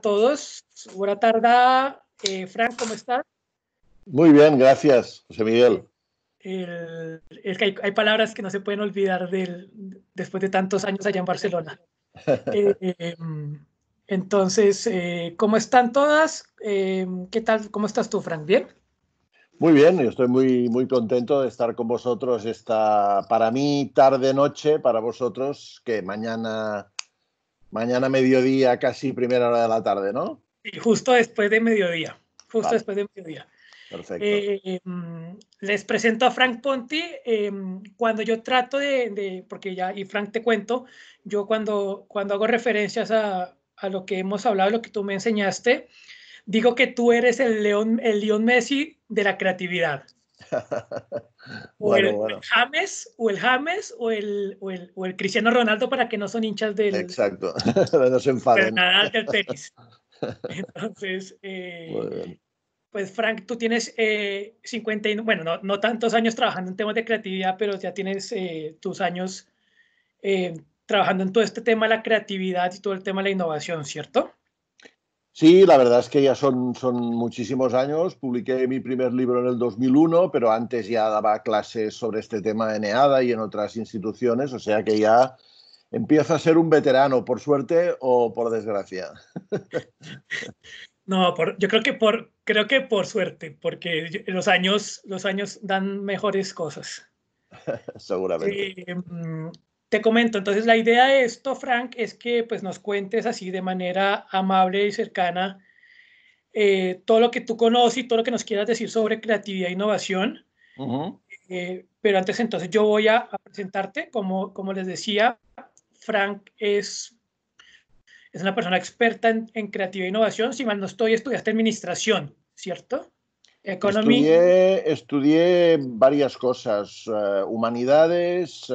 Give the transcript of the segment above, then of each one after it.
todos. Buena tarde. Eh, Frank, ¿cómo estás? Muy bien, gracias, José Miguel. es que hay, palabras que no se pueden olvidar del, después de tantos años allá en Barcelona. Eh, entonces, eh, ¿cómo están todas? ¿Qué tal? ¿Cómo estás tú, Frank? ¿Bien? Muy bien, yo estoy muy, muy contento de estar con vosotros esta, para mí, tarde-noche, para vosotros, que mañana Mañana mediodía, casi primera hora de la tarde, ¿no? Sí, justo después de mediodía. Justo después de mediodía. Perfecto. Eh, em, les presento a Frank Ponti. Em, cuando yo trato de, de, porque ya, y Frank te cuento, yo cuando, cuando hago referencias a, a lo que hemos hablado, lo que tú me enseñaste, digo que tú eres el León, el León Messi de la creatividad. o, el, James, o el James, o el, o el, Cristiano Ronaldo para que no son hinchas del. Exacto, no se enfaden. Del tenis. Entonces, eh, pues Frank, tú tienes eh, 50, bueno, no, no, tantos años trabajando en temas de creatividad, pero ya tienes eh, tus años eh, trabajando en todo este tema de la creatividad y todo el tema de la innovación, ¿cierto? Sí, la verdad es que ya son, son muchísimos años. Publiqué mi primer libro en el 2001, pero antes ya daba clases sobre este tema en EADA y en otras instituciones, o sea que ya empiezo a ser un veterano, por suerte o por desgracia. No, yo creo que por, creo que por suerte, porque los años, los años dan mejores cosas. Seguramente. Eh, mm, te comento, entonces la idea de esto, Frank, es que pues nos cuentes así de manera amable y cercana eh, todo lo que tú conoces y todo lo que nos quieras decir sobre creatividad e innovación. Eh, pero antes entonces yo voy a, presentarte, como, como les decía, Frank es, es una persona experta en, creatividad e innovación, si mal no estoy, estudiaste administración, ¿cierto? Economía. Estudié, varias cosas, eh, humanidades,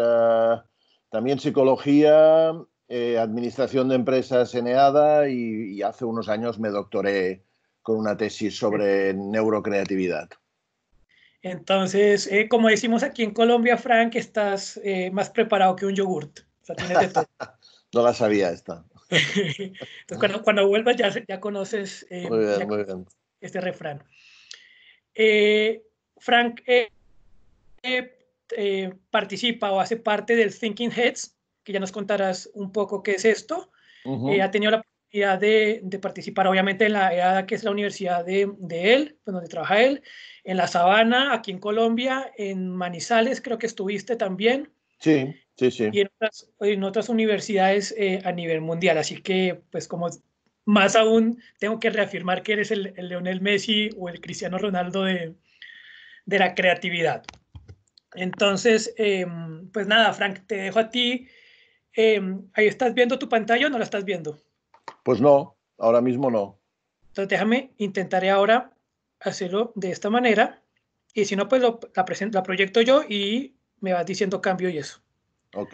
también psicología, eh, administración de empresas en EADA y, hace unos años me doctoré con una tesis sobre neurocreatividad. Entonces, eh, como decimos aquí en Colombia, Frank, estás eh, más preparado que un yogurt. no la sabía esta. cuando, vuelvas ya, conoces este refrán. Frank, eh, eh, participa o hace parte del Thinking Heads, que ya nos contarás un poco qué es esto. Eh, ha tenido la oportunidad de, participar, obviamente, en la EADA, que es la universidad de, él, pues, donde trabaja él, en La Sabana, aquí en Colombia, en Manizales, creo que estuviste también. Sí, sí, sí. Y en otras, universidades eh, a nivel mundial. Así que, pues, como más aún, tengo que reafirmar que eres el, Lionel Leonel Messi o el Cristiano Ronaldo de, de la creatividad. Entonces, em, pues nada, Frank, te dejo a ti. Em, ¿Ahí estás viendo tu pantalla o no la estás viendo? Pues no, ahora mismo no. Entonces déjame, intentaré ahora hacerlo de esta manera y si no, pues la, presento, la proyecto yo y me vas diciendo cambio y eso. Ok.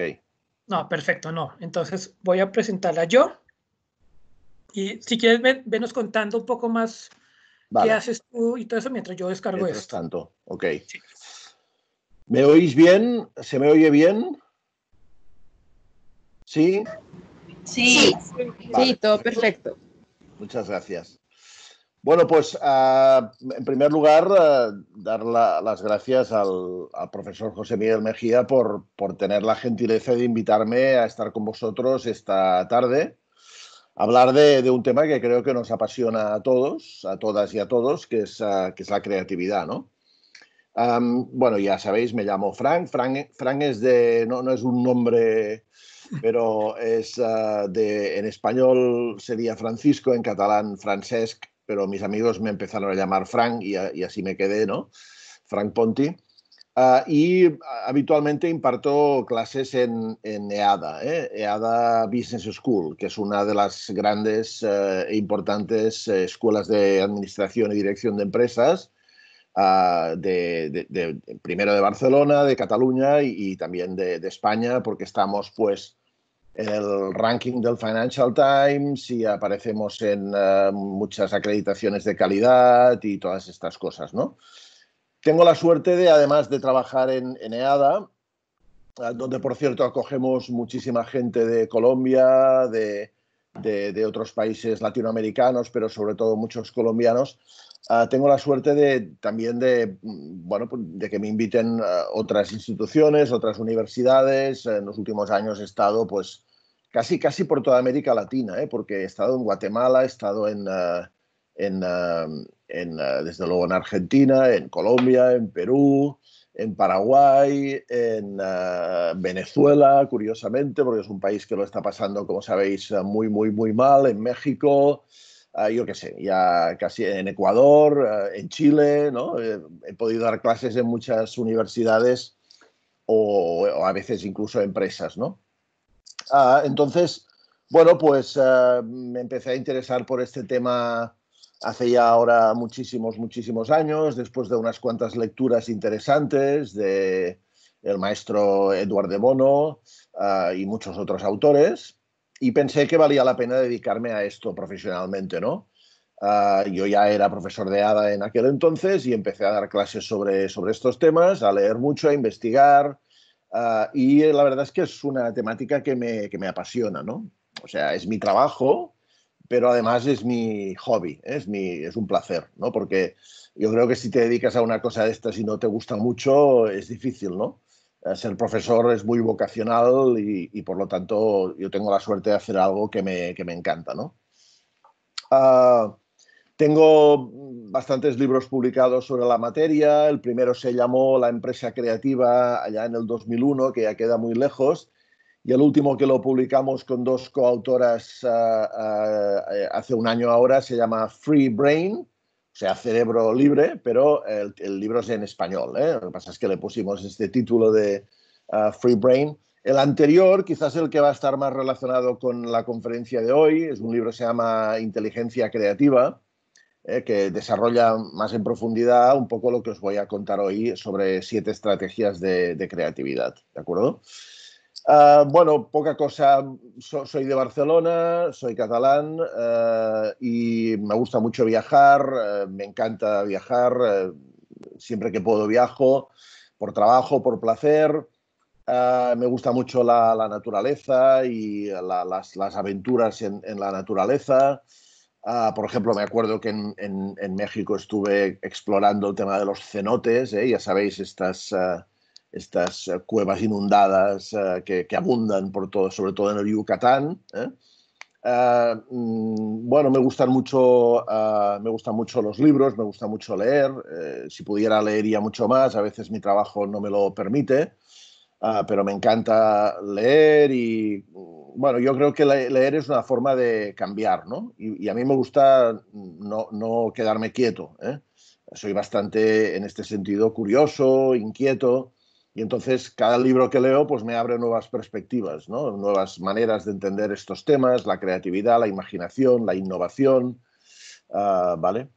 No, perfecto, no. Entonces voy a presentarla yo y si quieres, venos contando un poco más qué haces tú y todo eso mientras yo descargo mientras esto. tanto, ok. Sí. ¿Me oís bien? ¿Se me oye bien? ¿Sí? Sí, sí, todo perfecto. Muchas gracias. Bueno, pues ah, en primer lugar, ah, dar las gracias al, profesor José Miguel Mejía por, por, tener la gentileza de invitarme a estar con vosotros esta tarde, hablar de, un tema que creo que nos apasiona a todos, a todas y a todos, que es, ah, que es la creatividad, ¿no? bueno, ya sabéis, me llamo Frank. Frank, e, Frank es de, no, es un nombre, pero es ah, de, en español sería Francisco, en catalán Francesc, pero mis amigos me empezaron a llamar Frank y, así me quedé, ¿no? Frank Ponti. Ah, y habitualmente imparto clases en, EADA, e EADA ¿eh? e Business School, que es una de las grandes eh, e importantes eh, escuelas de administración y dirección de empresas Ah, de, primero de Barcelona, de Cataluña y, también de, España, porque estamos pues en el ranking del Financial Times y aparecemos en eh, muchas acreditaciones de calidad y todas estas cosas, ¿no? Tengo la suerte de, además de trabajar en, EADA, e ah, donde por cierto acogemos muchísima gente de Colombia, de, otros países latinoamericanos, pero sobre todo muchos colombianos. Ah, tengo la suerte de también de, mm, bueno, pues, de que me inviten otras instituciones, otras universidades. En los últimos años he estado pues casi, casi por toda América Latina, ¿eh? porque he estado en Guatemala, he estado en ah, ah, desde luego en Argentina, en Colombia, en Perú, en Paraguay, en Venezuela, curiosamente, porque es un país que lo está pasando, como sabéis, muy, muy, muy mal, en México. Ah, yo qué sé, ya casi en Ecuador, ah, en Chile, ¿no? Eh, he podido dar clases en muchas universidades o, a veces incluso empresas, ¿no? Ah, entonces, bueno, pues me empecé a interesar por este tema hace ya ahora muchísimos, muchísimos años, después de unas cuantas lecturas interesantes de el maestro Eduardo de Bono y muchos otros autores y pensé que valía la pena dedicarme a esto profesionalmente, ¿no? Ah, yo ya era profesor de ADA en aquel entonces y empecé a dar clases sobre, sobre estos temas, a leer mucho, a investigar. Ah, y la verdad es que es una temática que me, apasiona, ¿no? O sea, es mi trabajo, pero además es mi hobby, es, mi, es un placer, ¿no? Porque yo creo que si te dedicas a una cosa de estas y no te gusta mucho, es difícil, ¿no? Eh, ser profesor es muy vocacional y, por lo tanto yo tengo la suerte de hacer algo que me, encanta. ¿no? Ah, tengo bastantes libros publicados sobre la materia. El primero se llamó La empresa creativa allá en el 2001, que ya queda muy lejos. Y el último que lo publicamos con dos coautoras ah, ah, eh, hace un año ahora se llama Free Brain, sea Cerebro Libre, pero el, libro es en español. ¿eh? Lo que pasa es que le pusimos este título de ah, Free Brain. El anterior, quizás el que va a estar más relacionado con la conferencia de hoy, es un libro que se llama Inteligencia Creativa, ¿eh? que desarrolla más en profundidad un poco lo que os voy a contar hoy sobre siete estrategias de, de creatividad. ¿De acuerdo? Ah, bueno, poca cosa. soy de Barcelona, soy catalán eh, y me gusta mucho viajar, eh, me encanta viajar, eh, siempre que puedo viajo, por trabajo, por placer. Ah, me gusta mucho la, naturaleza y las, aventuras en, la naturaleza. Ah, por ejemplo, me acuerdo que en, México estuve explorando el tema de los cenotes, ya sabéis, estas, estas eh, cuevas inundadas eh, que, abundan por todo, sobre todo en el Yucatán. ¿eh? Mm, bueno, me gustan mucho, me gustan mucho los libros, me gusta mucho leer. si pudiera leería mucho más, a veces mi trabajo no me lo permite, pero me encanta leer y mm, bueno, yo creo que leer es una forma de cambiar, ¿no? Y, a mí me gusta no, no quedarme quieto. Soy bastante, en este sentido, curioso, inquieto. Y entonces cada libro que leo pues me abre nuevas perspectivas, nuevas maneras de entender estos temas, la creatividad, la imaginación, la innovación, ah, ¿vale?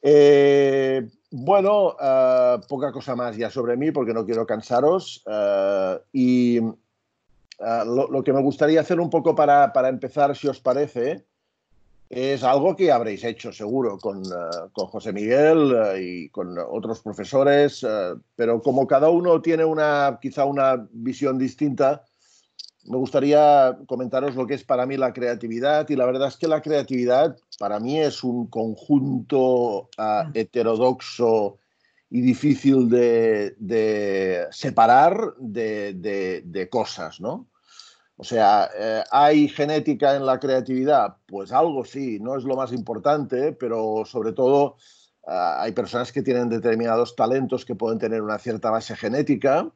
Eh, bueno, ah, poca cosa más ya sobre mí porque no quiero cansaros ah, y lo, que me gustaría hacer un poco para, para empezar, si os parece, es algo que habréis hecho seguro con, eh, José Miguel eh, y con otros profesores, eh, pero como cada uno tiene una, quizá una visión distinta, me gustaría comentaros lo que es para mí la creatividad y la verdad es que la creatividad para mí es un conjunto ah, ah. heterodoxo y difícil de, separar de, de cosas, ¿no? O sea, eh, ¿hay genética en la creatividad? Pues algo sí, no es lo más importante, pero sobre todo ah, hay personas que tienen determinados talentos que pueden tener una cierta base genética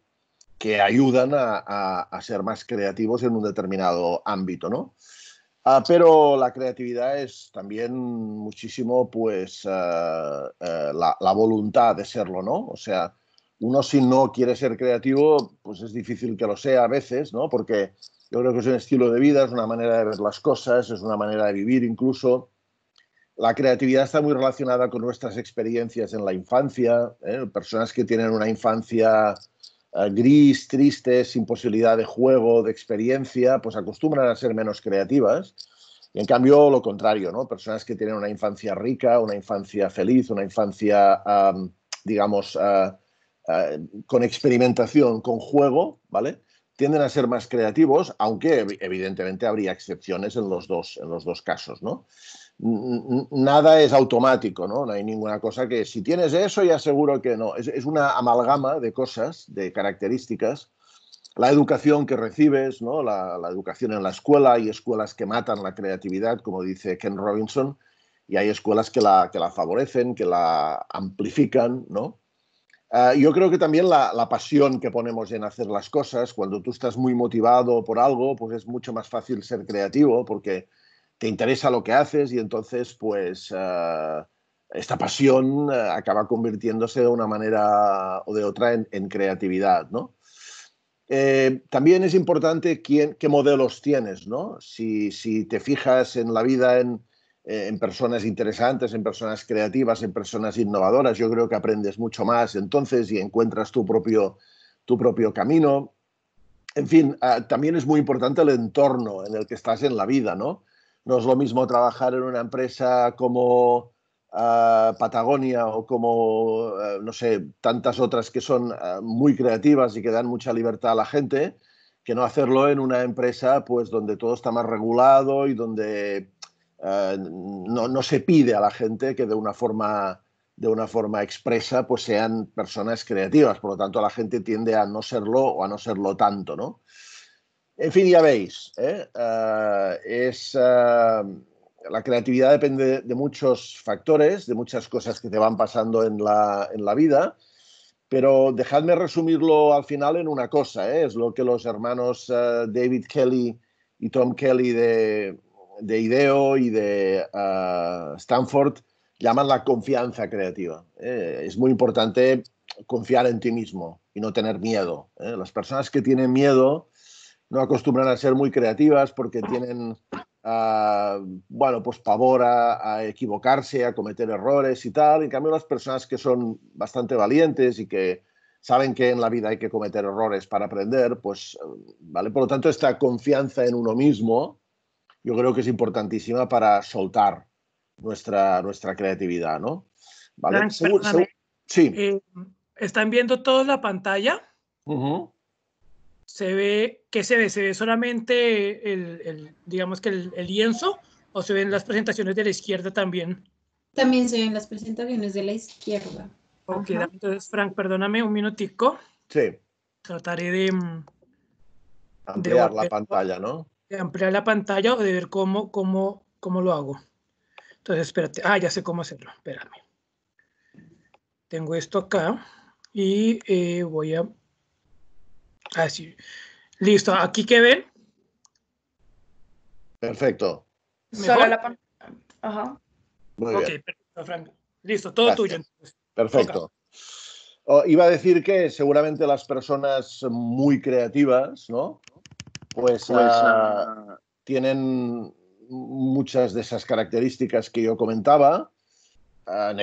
que ayudan a, ser más creativos en un determinado ámbito, ¿no? Ah, pero la creatividad es también muchísimo, pues, ah, la, la, voluntad de serlo, ¿no? O sea, uno si no quiere ser creativo, pues es difícil que lo sea a veces, ¿no? Porque yo creo que es un estilo de vida, es una manera de ver las cosas, es una manera de vivir incluso. La creatividad está muy relacionada con nuestras experiencias en la infancia, ¿eh? personas que tienen una infancia eh, gris, triste, sin posibilidad de juego, de experiencia, pues acostumbran a ser menos creativas. Y en cambio, lo contrario, ¿no? Personas que tienen una infancia rica, una infancia feliz, una infancia, digamos, ah, ah, con experimentación, con juego, ¿vale? tienden a ser más creativos, aunque evidentemente habría excepciones en los dos, en los dos casos, ¿no? Nada es automático, ¿no? No hay ninguna cosa que si tienes eso ya seguro que no. Es, una amalgama de cosas, de características. La educación que recibes, ¿no? La, educación en la escuela, hay escuelas que matan la creatividad, como dice Ken Robinson, y hay escuelas que la, que la favorecen, que la amplifican, ¿no? Ah, yo creo que también la, pasión que ponemos en hacer las cosas, cuando tú estás muy motivado por algo, pues es mucho más fácil ser creativo porque te interesa lo que haces y entonces pues ah, esta pasión ah, acaba convirtiéndose de una manera o de otra en, creatividad, ¿no? Eh, también es importante qué modelos tienes, ¿no? Si, si te fijas en la vida en, eh, en personas interesantes, en personas creativas, en personas innovadoras. Yo creo que aprendes mucho más entonces y encuentras tu propio, tu propio camino. En fin, ah, también es muy importante el entorno en el que estás en la vida, ¿no? No es lo mismo trabajar en una empresa como ah, Patagonia o como, ah, no sé, tantas otras que son muy creativas y que dan mucha libertad a la gente, que no hacerlo en una empresa pues donde todo está más regulado y donde eh, no, se pide a la gente que de una forma de una forma expresa pues sean personas creativas, por lo tanto la gente tiende a no serlo o a no serlo tanto, ¿no? En fin, ya veis, ¿eh? Eh, es, la creatividad depende de, muchos factores, de muchas cosas que te van pasando en la, vida, pero dejadme resumirlo al final en una cosa, es lo que los hermanos David Kelly y Tom Kelly de, de IDEO y de ah, Stanford llaman la confianza creativa. Eh. es muy importante confiar en ti mismo y no tener miedo. Eh. Las personas que tienen miedo no acostumbran a ser muy creativas porque tienen, ah, bueno, pues pavor a, a, equivocarse, a cometer errores y tal. En cambio, las personas que son bastante valientes y que saben que en la vida hay que cometer errores para aprender, pues, ¿vale? Por lo tanto, esta confianza en uno mismo yo creo que es importantísima para soltar nuestra, nuestra creatividad, ¿no? ¿Vale? Frank, sí. Eh, ¿Están viendo todos la pantalla? ¿Se ve, qué se ve? ¿Se ve solamente el, digamos que el, lienzo o se ven las presentaciones de la izquierda también? También se ven las presentaciones de la izquierda. Ok, entonces, Frank, perdóname un minutico. Sí. Trataré de... Mm, Ampliar la pantalla, ¿no? ampliar la pantalla o de ver cómo, cómo, cómo lo hago. Entonces, espérate. Ah, ya sé cómo hacerlo. Espérame. Tengo esto acá y eh, voy a... Así. Ah, Listo. ¿Aquí qué ven? Perfecto. la Ajá. Muy ok, bien. perfecto, Listo, todo tuyo. Perfecto. Oh, iba a decir que seguramente las personas muy creativas, ¿no? pues, pues ah, ah, tienen muchas de esas características que yo comentaba, ah,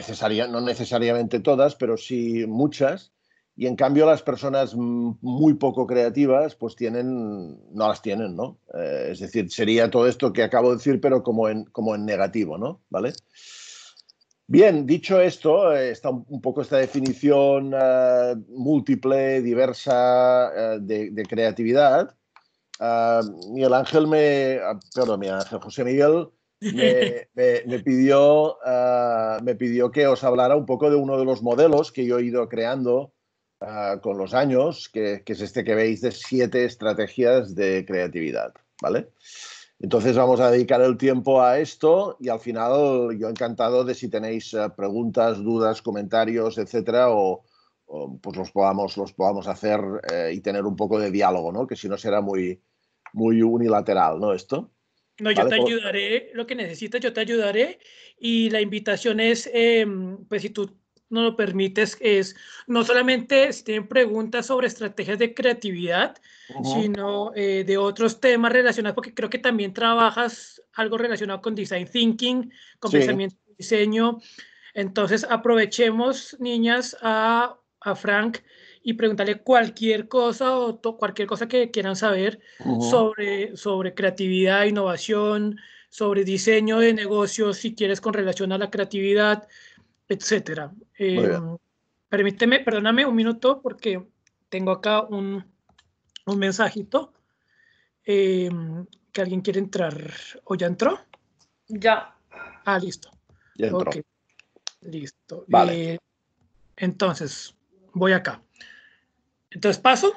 no necesariamente todas, pero sí muchas. Y en cambio las personas muy poco creativas, pues tienen, no las tienen, ¿no? Eh, es decir, sería todo esto que acabo de decir, pero como en, como en negativo, ¿no? ¿Vale? Bien, dicho esto, eh, está un poco esta definición múltiple, diversa de, creatividad. Y ah, el Ángel me, ah, perdón, mi Ángel, José Miguel me, pidió, ah, me pidió que os hablara un poco de uno de los modelos que yo he ido creando con los años, que, es este que veis de siete estrategias de creatividad, ¿vale? Entonces vamos a dedicar el tiempo a esto y al final yo encantado de si tenéis preguntas, dudas, comentarios, etcétera, o, pues los podamos, los podamos hacer eh, y tener un poco de diálogo, ¿no? Que si no será muy, muy unilateral, ¿no? Esto. No, yo te ayudaré, lo que necesitas, yo te ayudaré. Y la invitación es, em, pues si tú no lo permites, es no solamente si tienen preguntas sobre estrategias de creatividad, sino eh, de otros temas relacionados, porque creo que también trabajas algo relacionado con design thinking, con pensamiento de diseño. Entonces aprovechemos, niñas, a, a Frank y preguntarle cualquier cosa o cualquier cosa que quieran saber sobre, sobre creatividad, innovación, sobre diseño de negocios, si quieres con relación a la creatividad, etcétera. Em, permíteme, perdóname un minuto porque tengo acá un, mensajito em, que alguien quiere entrar. ¿O ya entró? Ya. Ah, listo. Ya entró. Listo. Vale. Eh, entonces, voy acá. Entonces, ¿paso?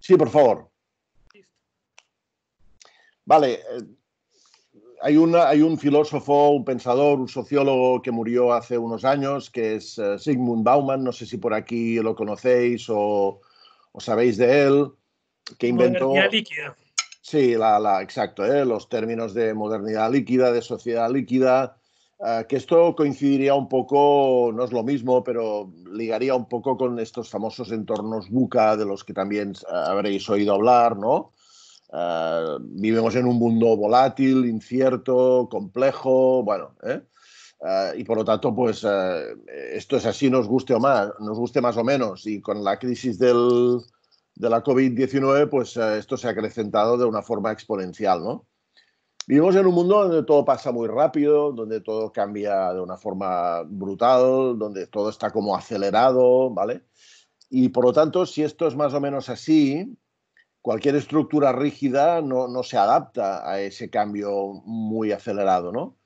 Sí, por favor. Vale. Eh, hay, hay un filósofo, un pensador, un sociólogo que murió hace unos años, que es eh, Sigmund Bauman. No sé si por aquí lo conocéis o, sabéis de él, que inventó... Modernidad líquida. Sí, la, la exacto, eh, los términos de modernidad líquida, de sociedad líquida, Ah, que esto coincidiría un poco, no es lo mismo, pero ligaría un poco con estos famosos entornos buca de los que también ah, habréis oído hablar, ¿no? Ah, vivimos en un mundo volátil, incierto, complejo, bueno, ¿eh? y por lo tanto, pues esto es así, nos guste o más, nos guste más o menos, y con la crisis de la COVID-19, pues esto se ha acrecentado de una forma exponencial, ¿no? Vivimos en un mundo donde todo pasa muy rápido, donde todo cambia de una forma brutal, donde todo está como acelerado, ¿vale? Y por lo tanto, si esto es más o menos así, cualquier estructura rígida no, no se adapta a ese cambio muy acelerado, ¿no?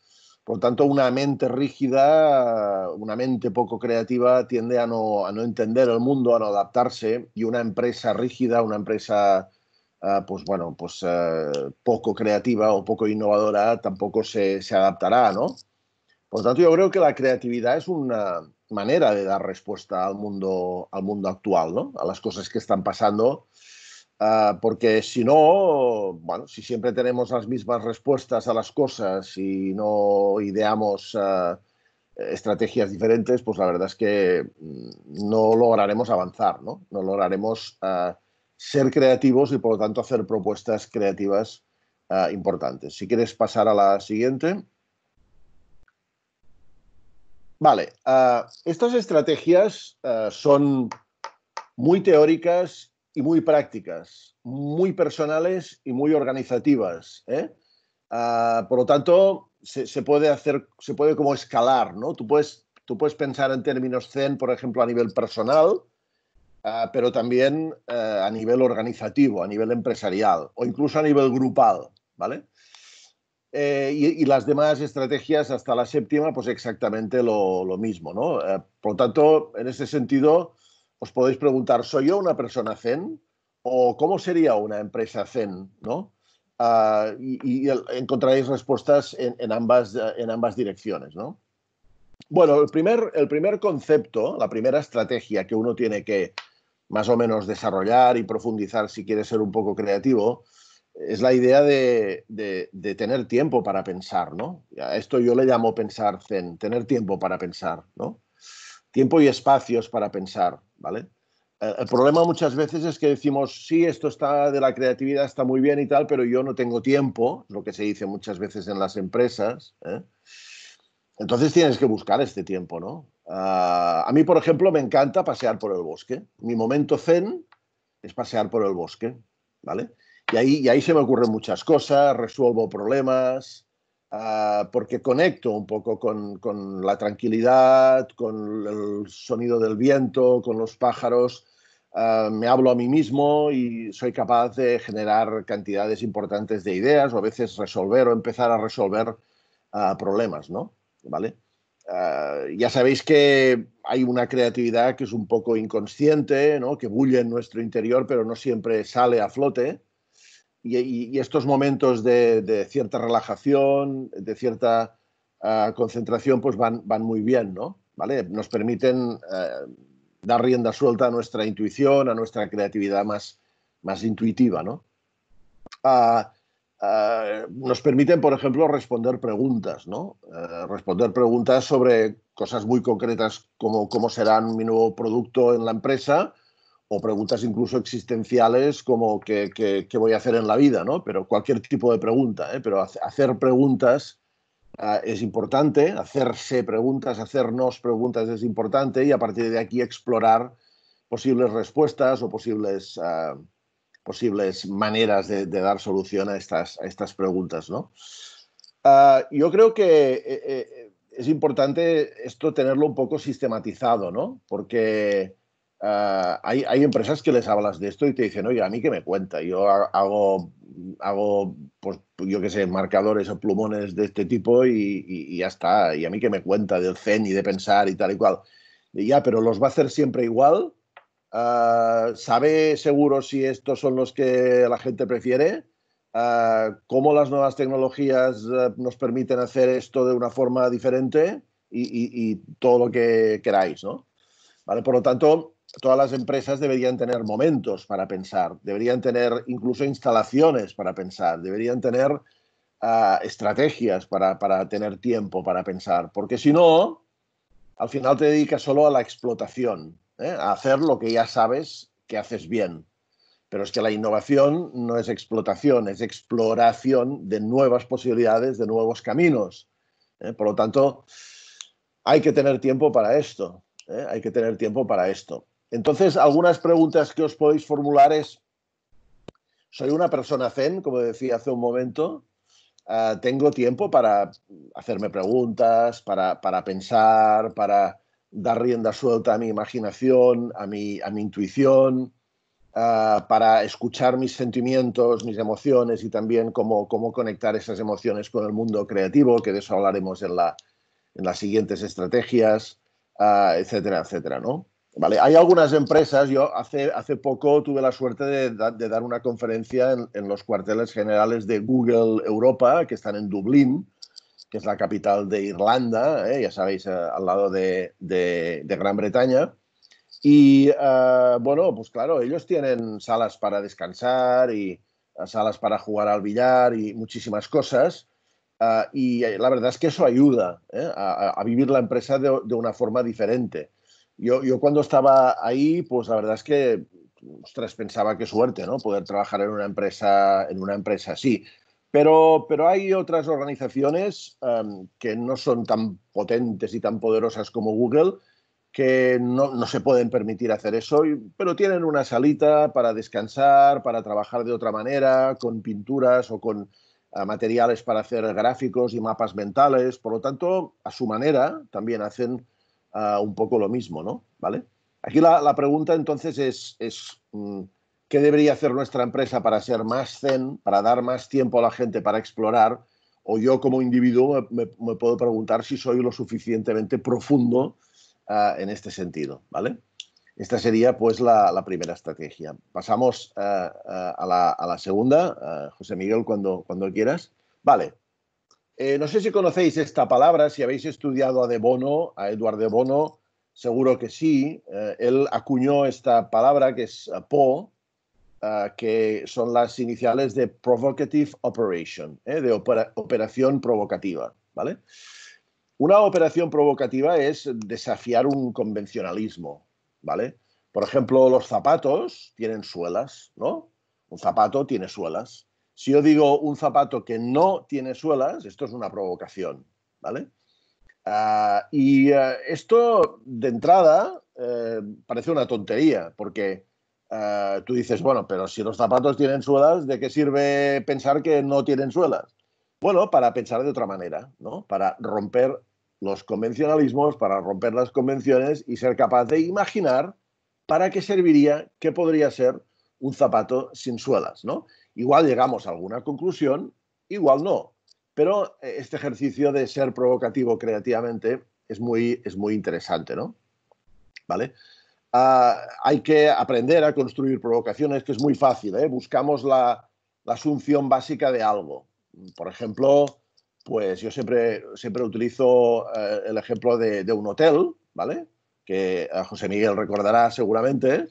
Por lo tanto, una mente rígida, una mente poco creativa tiende a no, a no entender el mundo, a no adaptarse, y una empresa rígida, una empresa Ah, pues bueno, pues eh, poco creativa o poco innovadora tampoco se, adaptará, ¿no? Por tanto, yo creo que la creatividad es una manera de dar respuesta al mundo, al mundo actual, ¿no? A las cosas que están pasando, ah, porque si no, bueno, si siempre tenemos las mismas respuestas a las cosas y no ideamos eh, estrategias diferentes, pues la verdad es que mm, no lograremos avanzar, ¿no? No lograremos ah, ser creativos y por lo tanto hacer propuestas creativas ah, importantes. Si quieres pasar a la siguiente. Vale, ah, estas estrategias ah, son muy teóricas y muy prácticas, muy personales y muy organizativas. ¿eh? por lo tanto, se, puede hacer, se puede como escalar, ¿no? Tú puedes, tú puedes pensar en términos Zen, por ejemplo, a nivel personal, Ah, pero también eh, a nivel organizativo, a nivel empresarial o incluso a nivel grupal, ¿vale? Eh, y, las demás estrategias hasta la séptima, pues exactamente lo, mismo, ¿no? Eh, por lo tanto, en ese sentido, os podéis preguntar, ¿soy yo una persona zen? ¿O cómo sería una empresa zen? ¿no? Ah, y, encontraréis respuestas en, en, ambas, en ambas direcciones, ¿no? Bueno, el primer, el primer concepto, la primera estrategia que uno tiene que más o menos desarrollar y profundizar si quieres ser un poco creativo, es la idea de, tener tiempo para pensar, ¿no? A esto yo le llamo pensar zen, tener tiempo para pensar, ¿no? Tiempo y espacios para pensar, ¿vale? Eh, el problema muchas veces es que decimos, sí, esto está de la creatividad, está muy bien y tal, pero yo no tengo tiempo, lo que se dice muchas veces en las empresas. ¿eh? Entonces tienes que buscar este tiempo, ¿no? Ah, a mí, por ejemplo, me encanta pasear por el bosque. Mi momento zen es pasear por el bosque, ¿vale? Y ahí, ahí se me ocurren muchas cosas, resuelvo problemas, ah, porque conecto un poco con, la tranquilidad, con el sonido del viento, con los pájaros. Ah, me hablo a mí mismo y soy capaz de generar cantidades importantes de ideas o a veces resolver o empezar a resolver problemas, ¿no? ¿Vale? Ah, ya sabéis que hay una creatividad que es un poco inconsciente, que bulle en nuestro interior, pero no siempre sale a flote. Y, estos momentos de, cierta relajación, de cierta ah, concentración, pues van, muy bien, ¿no? ¿Vale? Nos permiten ah, dar rienda suelta a nuestra intuición, a nuestra creatividad más, más intuitiva, ¿no? Eh, nos permiten, por ejemplo, responder preguntas, ¿no? Eh, responder preguntas sobre cosas muy concretas como cómo será mi nuevo producto en la empresa o preguntas incluso existenciales como qué, voy a hacer en la vida, ¿no? Pero cualquier tipo de pregunta, ¿eh? Pero hacer preguntas es importante, hacerse preguntas, hacernos preguntas es importante y a partir de aquí explorar posibles respuestas o posibles posibles maneras de, dar solución a estas, estas preguntas, ¿no? Ah, yo creo que eh, eh, es importante esto tenerlo un poco sistematizado, ¿no? Porque ah, hay, empresas que les hablas de esto y te dicen, oye, a mí que me cuenta, yo hago, hago pues, yo qué sé, marcadores o plumones de este tipo y, ya está, y a mí que me cuenta del zen y de pensar y tal y cual. Y ya, pero los va a hacer siempre igual Ah, ¿Sabe seguro si estos son los que la gente prefiere? Ah, ¿Cómo las nuevas tecnologías eh, nos permiten hacer esto de una forma diferente? Y, todo lo que queráis, ¿no? ¿Vale? Por lo tanto, todas las empresas deberían tener momentos para pensar, deberían tener incluso instalaciones para pensar, deberían tener ah, estrategias para tener tiempo para pensar, porque si no, al final te dedicas solo a la explotación ¿eh? hacer lo que ya sabes que haces bien. Pero es que la innovación no es explotación, es exploración de nuevas posibilidades, de nuevos caminos. ¿eh? Por lo tanto, hay que tener tiempo para esto. ¿eh? Hay que tener tiempo para esto. Entonces, algunas preguntas que os podéis formular es, soy una persona zen, como decía hace un momento, ah, tengo tiempo para hacerme preguntas, para pensar, para dar rienda suelta a mi imaginación, a mi, a mi intuición, ah, para escuchar mis sentimientos, mis emociones y también cómo, conectar esas emociones con el mundo creativo, que de eso hablaremos en, las siguientes estrategias, ah, etcétera, etcétera, ¿no? Vale, hay algunas empresas, yo hace, poco tuve la suerte de, dar una conferencia en, los cuarteles generales de Google Europa, que están en Dublín, que es la capital de Irlanda, eh, ya sabéis, eh, al lado de, Gran Bretaña. Y eh, bueno, pues claro, ellos tienen salas para descansar y salas para jugar al billar y muchísimas cosas. y la verdad es que eso ayuda a, vivir la empresa de, una forma diferente. Yo, cuando estaba ahí, pues la verdad es que ostras, pensaba qué suerte, ¿no? Poder trabajar en una empresa, en una empresa así. Pero, hay otras organizaciones em, que no son tan potentes y tan poderosas como Google, que no, se pueden permitir hacer eso, pero tienen una salita para descansar, para trabajar de otra manera, con pinturas o con eh, materiales para hacer gráficos y mapas mentales. Por lo tanto, a su manera, también hacen eh, un poco lo mismo, ¿no? ¿Vale? Aquí la, pregunta entonces es, mm, ¿Qué debería hacer nuestra empresa para ser más zen, para dar más tiempo a la gente para explorar? O yo como individuo me, puedo preguntar si soy lo suficientemente profundo ah, en este sentido, ¿vale? Esta sería pues la, primera estrategia. Pasamos ah, ah, a, la, segunda, José Miguel, cuando, cuando quieras. Vale. Eh, no sé si conocéis esta palabra, si habéis estudiado a De Bono, a Eduardo De Bono, seguro que sí. Eh, él acuñó esta palabra que es po, Ah, que son las iniciales de Provocative Operation, ¿eh? de operación provocativa, ¿vale? Una operación provocativa es desafiar un convencionalismo, ¿vale? Por ejemplo, los zapatos tienen suelas, ¿no? Un zapato tiene suelas. Si yo digo un zapato que no tiene suelas, esto es una provocación, ¿vale? Ah, y ah, esto de entrada eh, parece una tontería, porque Ah, tú dices, bueno, pero si los zapatos tienen suelas, ¿de qué sirve pensar que no tienen suelas? Bueno, para pensar de otra manera, ¿no? Para romper los convencionalismos, para romper las convenciones y ser capaz de imaginar para qué serviría, qué podría ser un zapato sin suelas, ¿no? Igual llegamos a alguna conclusión, igual no. Pero eh, este ejercicio de ser provocativo creativamente es muy, es muy interesante, ¿no? ¿Vale? Ah, hay que aprender a construir provocaciones, que es muy fácil. ¿eh? Buscamos la, asunción básica de algo. Por ejemplo, pues yo siempre, siempre utilizo eh, el ejemplo de, un hotel, ¿vale? Que eh, José Miguel recordará seguramente.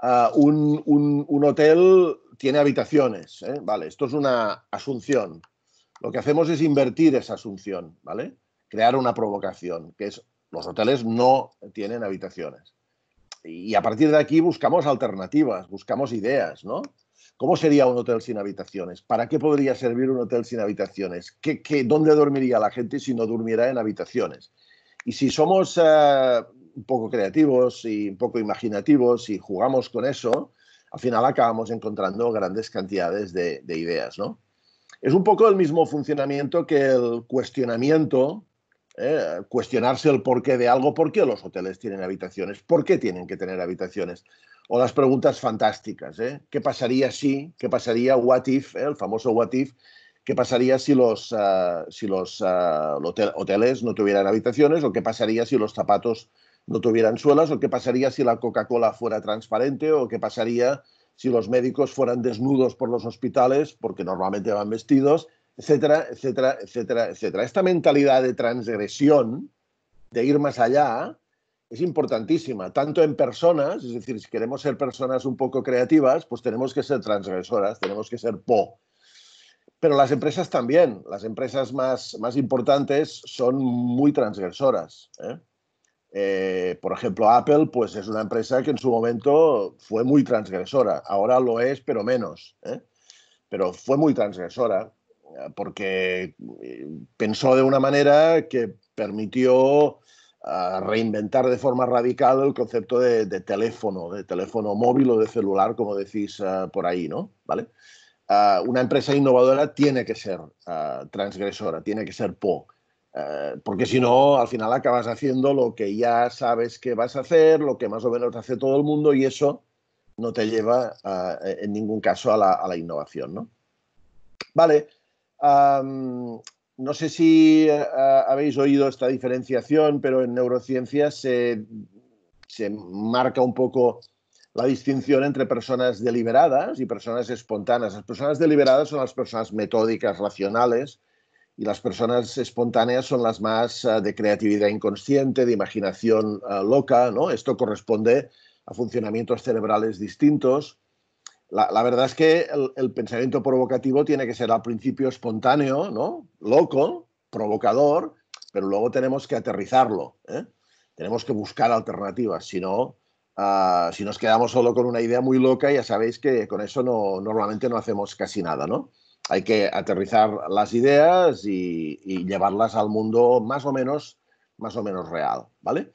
Ah, un, hotel tiene habitaciones, ¿vale? Esto es una asunción. Lo que hacemos es invertir esa asunción, ¿vale? Crear una provocación, que es los hoteles no tienen habitaciones y a partir de aquí buscamos alternativas, buscamos ideas, ¿no? ¿Cómo sería un hotel sin habitaciones? ¿Para qué podría servir un hotel sin habitaciones? ¿Qué, qué dónde dormiría la gente si no durmiera en habitaciones? Y si somos eh, un poco creativos y un poco imaginativos y jugamos con eso, al final acabamos encontrando grandes cantidades de, de ideas, ¿no? Es un poco el mismo funcionamiento que el cuestionamiento ¿eh? cuestionarse el porqué de algo, por qué los hoteles tienen habitaciones, por qué tienen que tener habitaciones. O las preguntas fantásticas, ¿eh? ¿Qué pasaría si, qué pasaría what if, eh? el famoso what if, qué pasaría si los, ah, si los ah, hoteles no tuvieran habitaciones o qué pasaría si los zapatos no tuvieran suelas o qué pasaría si la Coca-Cola fuera transparente o qué pasaría si los médicos fueran desnudos por los hospitales, porque normalmente van vestidos, etcétera, etcétera, etcétera, etcétera. Esta mentalidad de transgresión, de ir más allá, es importantísima, tanto en personas, es decir, si queremos ser personas un poco creativas, pues tenemos que ser transgresoras, tenemos que ser po. Pero las empresas también, las empresas más, más importantes son muy transgresoras. ¿eh? Eh, por ejemplo, Apple, pues es una empresa que en su momento fue muy transgresora, ahora lo es, pero menos. ¿eh? Pero fue muy transgresora. Eh, porque eh, pensó de una manera que permitió ah, reinventar de forma radical el concepto de, teléfono, de teléfono móvil o de celular, como decís ah, por ahí, ¿no? ¿Vale? Ah, una empresa innovadora tiene que ser transgresora, tiene que ser PO, eh, porque si no, al final acabas haciendo lo que ya sabes que vas a hacer, lo que más o menos hace todo el mundo y eso no te lleva en ningún caso a la, a la innovación, ¿no? Vale, no sé si eh, habéis oído esta diferenciación, pero en neurociencia se, marca un poco la distinción entre personas deliberadas y personas espontáneas. Las personas deliberadas son las personas metódicas, racionales, y las personas espontáneas son las más eh, de creatividad inconsciente, de imaginación eh, loca. ¿no? Esto corresponde a funcionamientos cerebrales distintos la, verdad es que el, pensamiento provocativo tiene que ser al principio espontáneo, ¿no? Loco, provocador, pero luego tenemos que aterrizarlo. ¿eh? Tenemos que buscar alternativas. Si no, ah, si nos quedamos solo con una idea muy loca, ya sabéis que con eso normalmente no hacemos casi nada, ¿no? Hay que aterrizar las ideas y, y llevarlas al mundo más o menos, más o menos real, ¿vale?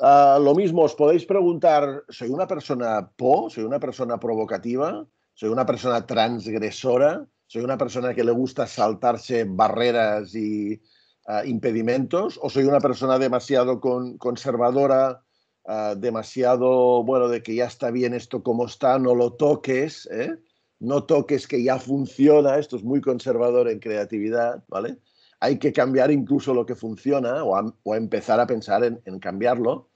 Ah, lo mismo, os podéis preguntar, ¿soy una persona po? ¿Soy una persona provocativa? ¿Soy una persona transgresora? ¿Soy una persona que le gusta saltarse barreras y ah, impedimentos? ¿O soy una persona demasiado conservadora? Ah, demasiado, bueno, de que ya está bien esto como está, no lo toques, eh? no toques que ya funciona, esto es muy conservador en creatividad, ¿vale? hay que cambiar incluso lo que funciona o, empezar a pensar en, cambiarlo.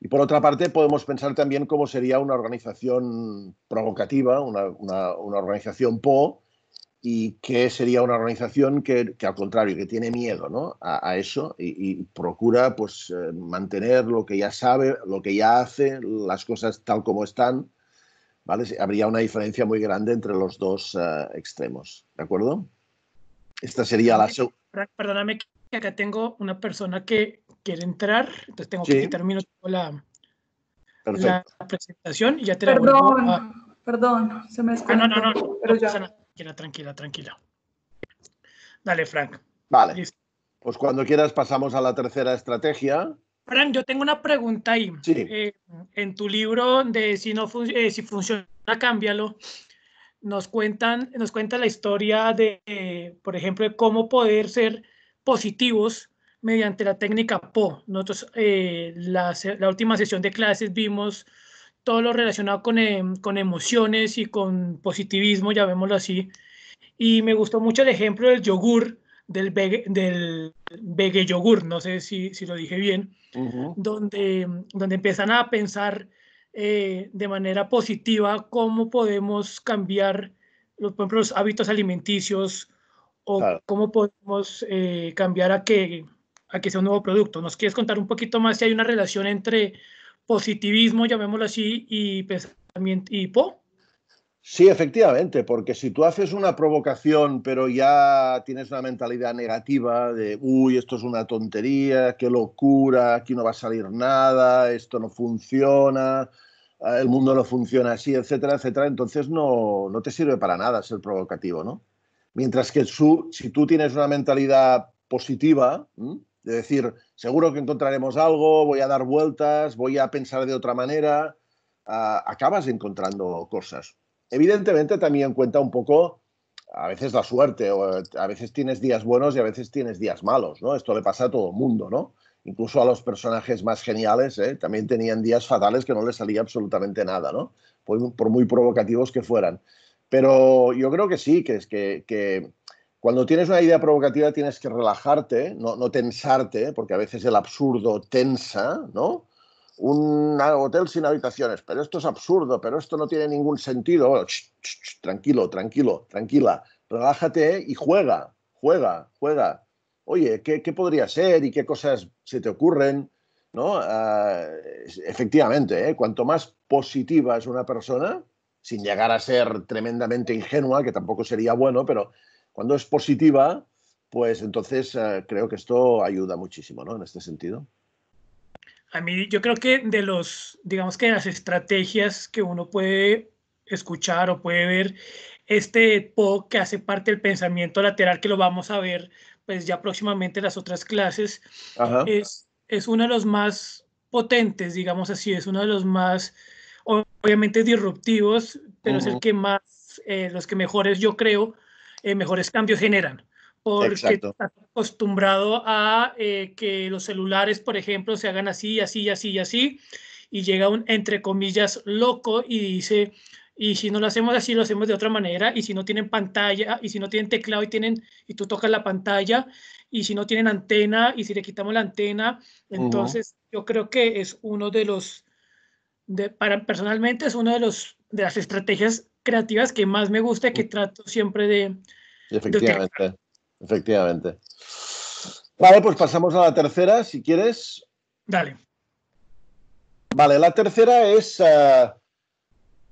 Y por otra parte, podemos pensar también cómo sería una organización provocativa, una, organización PO, y qué sería una organización que, al contrario, que tiene miedo ¿no? a, eso y, procura pues, eh, mantener lo que ya sabe, lo que ya hace, las cosas tal como están. ¿vale? Habría una diferencia muy grande entre los dos eh, extremos. ¿De acuerdo? Esta sería la segunda. Perdóname que acá tengo una persona que quiere entrar, entonces tengo que terminar la, la, presentación y ya te perdón, Perdón, se me escapó. Ah, no, no, no, pero ya. Tranquila, tranquila, tranquila. Dale, Frank. Vale. Pues cuando quieras pasamos a la tercera estrategia. Frank, yo tengo una pregunta ahí. Eh, en tu libro de si, no eh, si funciona, cámbialo nos cuentan, nos cuenta la historia de, eh, por ejemplo, cómo poder ser positivos mediante la técnica PO. Nosotros eh, la, última sesión de clases vimos todo lo relacionado con, em, con emociones y con positivismo, llamémoslo así. Y me gustó mucho el ejemplo del yogur, del del yogur, no sé si, si lo dije bien, donde, donde empiezan a pensar eh, de manera positiva cómo podemos cambiar, los, por hábitos alimenticios o cómo podemos eh, cambiar a que, a que sea un nuevo producto. ¿Nos quieres contar un poquito más si hay una relación entre positivismo, llamémoslo así, y pensamiento y PO? Sí, efectivamente, porque si tú haces una provocación, pero ya tienes una mentalidad negativa de, uy, esto es una tontería, qué locura, aquí no va a salir nada, esto no funciona, eh, el mundo no funciona así, etcétera, etcétera, entonces no, no te sirve para nada ser provocativo, ¿no? Mientras que si tú tienes una mentalidad positiva, de decir, seguro que encontraremos algo, voy a dar vueltas, voy a pensar de otra manera, ah, acabas encontrando cosas evidentemente también cuenta un poco a veces la suerte, o eh, a veces tienes días buenos y a veces tienes días malos, ¿no? Esto le pasa a todo el mundo, ¿no? Incluso a los personajes más geniales ¿eh? también tenían días fatales que no les salía absolutamente nada, ¿no? Por, muy provocativos que fueran. Pero yo creo que sí, que es que, cuando tienes una idea provocativa tienes que relajarte, no, no, tensarte, porque a veces el absurdo tensa, ¿no? un hotel sin habitaciones, pero esto es absurdo, pero esto no tiene ningún sentido. tranquilo, tranquilo, tranquila, relájate y juega, juega, juega. Oye, ¿qué, podría ser y qué cosas se te ocurren? ¿No? Ah, efectivamente, ¿eh? cuanto más positiva es una persona, sin llegar a ser tremendamente ingenua, que tampoco sería bueno, pero cuando es positiva, pues entonces ah, creo que esto ayuda muchísimo, ¿no? En este sentido a mí yo creo que de los, digamos que las estrategias que uno puede escuchar o puede ver, este po que hace parte del pensamiento lateral, que lo vamos a ver pues ya próximamente en las otras clases, es, uno de los más potentes, digamos así, es uno de los más, obviamente disruptivos, pero es el que más, eh, los que mejores yo creo, eh, mejores cambios generan porque está acostumbrado a eh, que los celulares, por ejemplo, se hagan así, así, así, y así, y llega un, entre comillas, loco y dice, y si no lo hacemos así, lo hacemos de otra manera, y si no tienen pantalla, y si no tienen teclado y, tienen, y tú tocas la pantalla, y si no tienen antena, y si le quitamos la antena, entonces yo creo que es uno de los, de, para personalmente es uno de los, de las estrategias creativas que más me gusta y que trato siempre de... Efectivamente. De efectivamente. Vale, pues pasamos a la tercera, si quieres. Dale. Vale, la tercera es eh,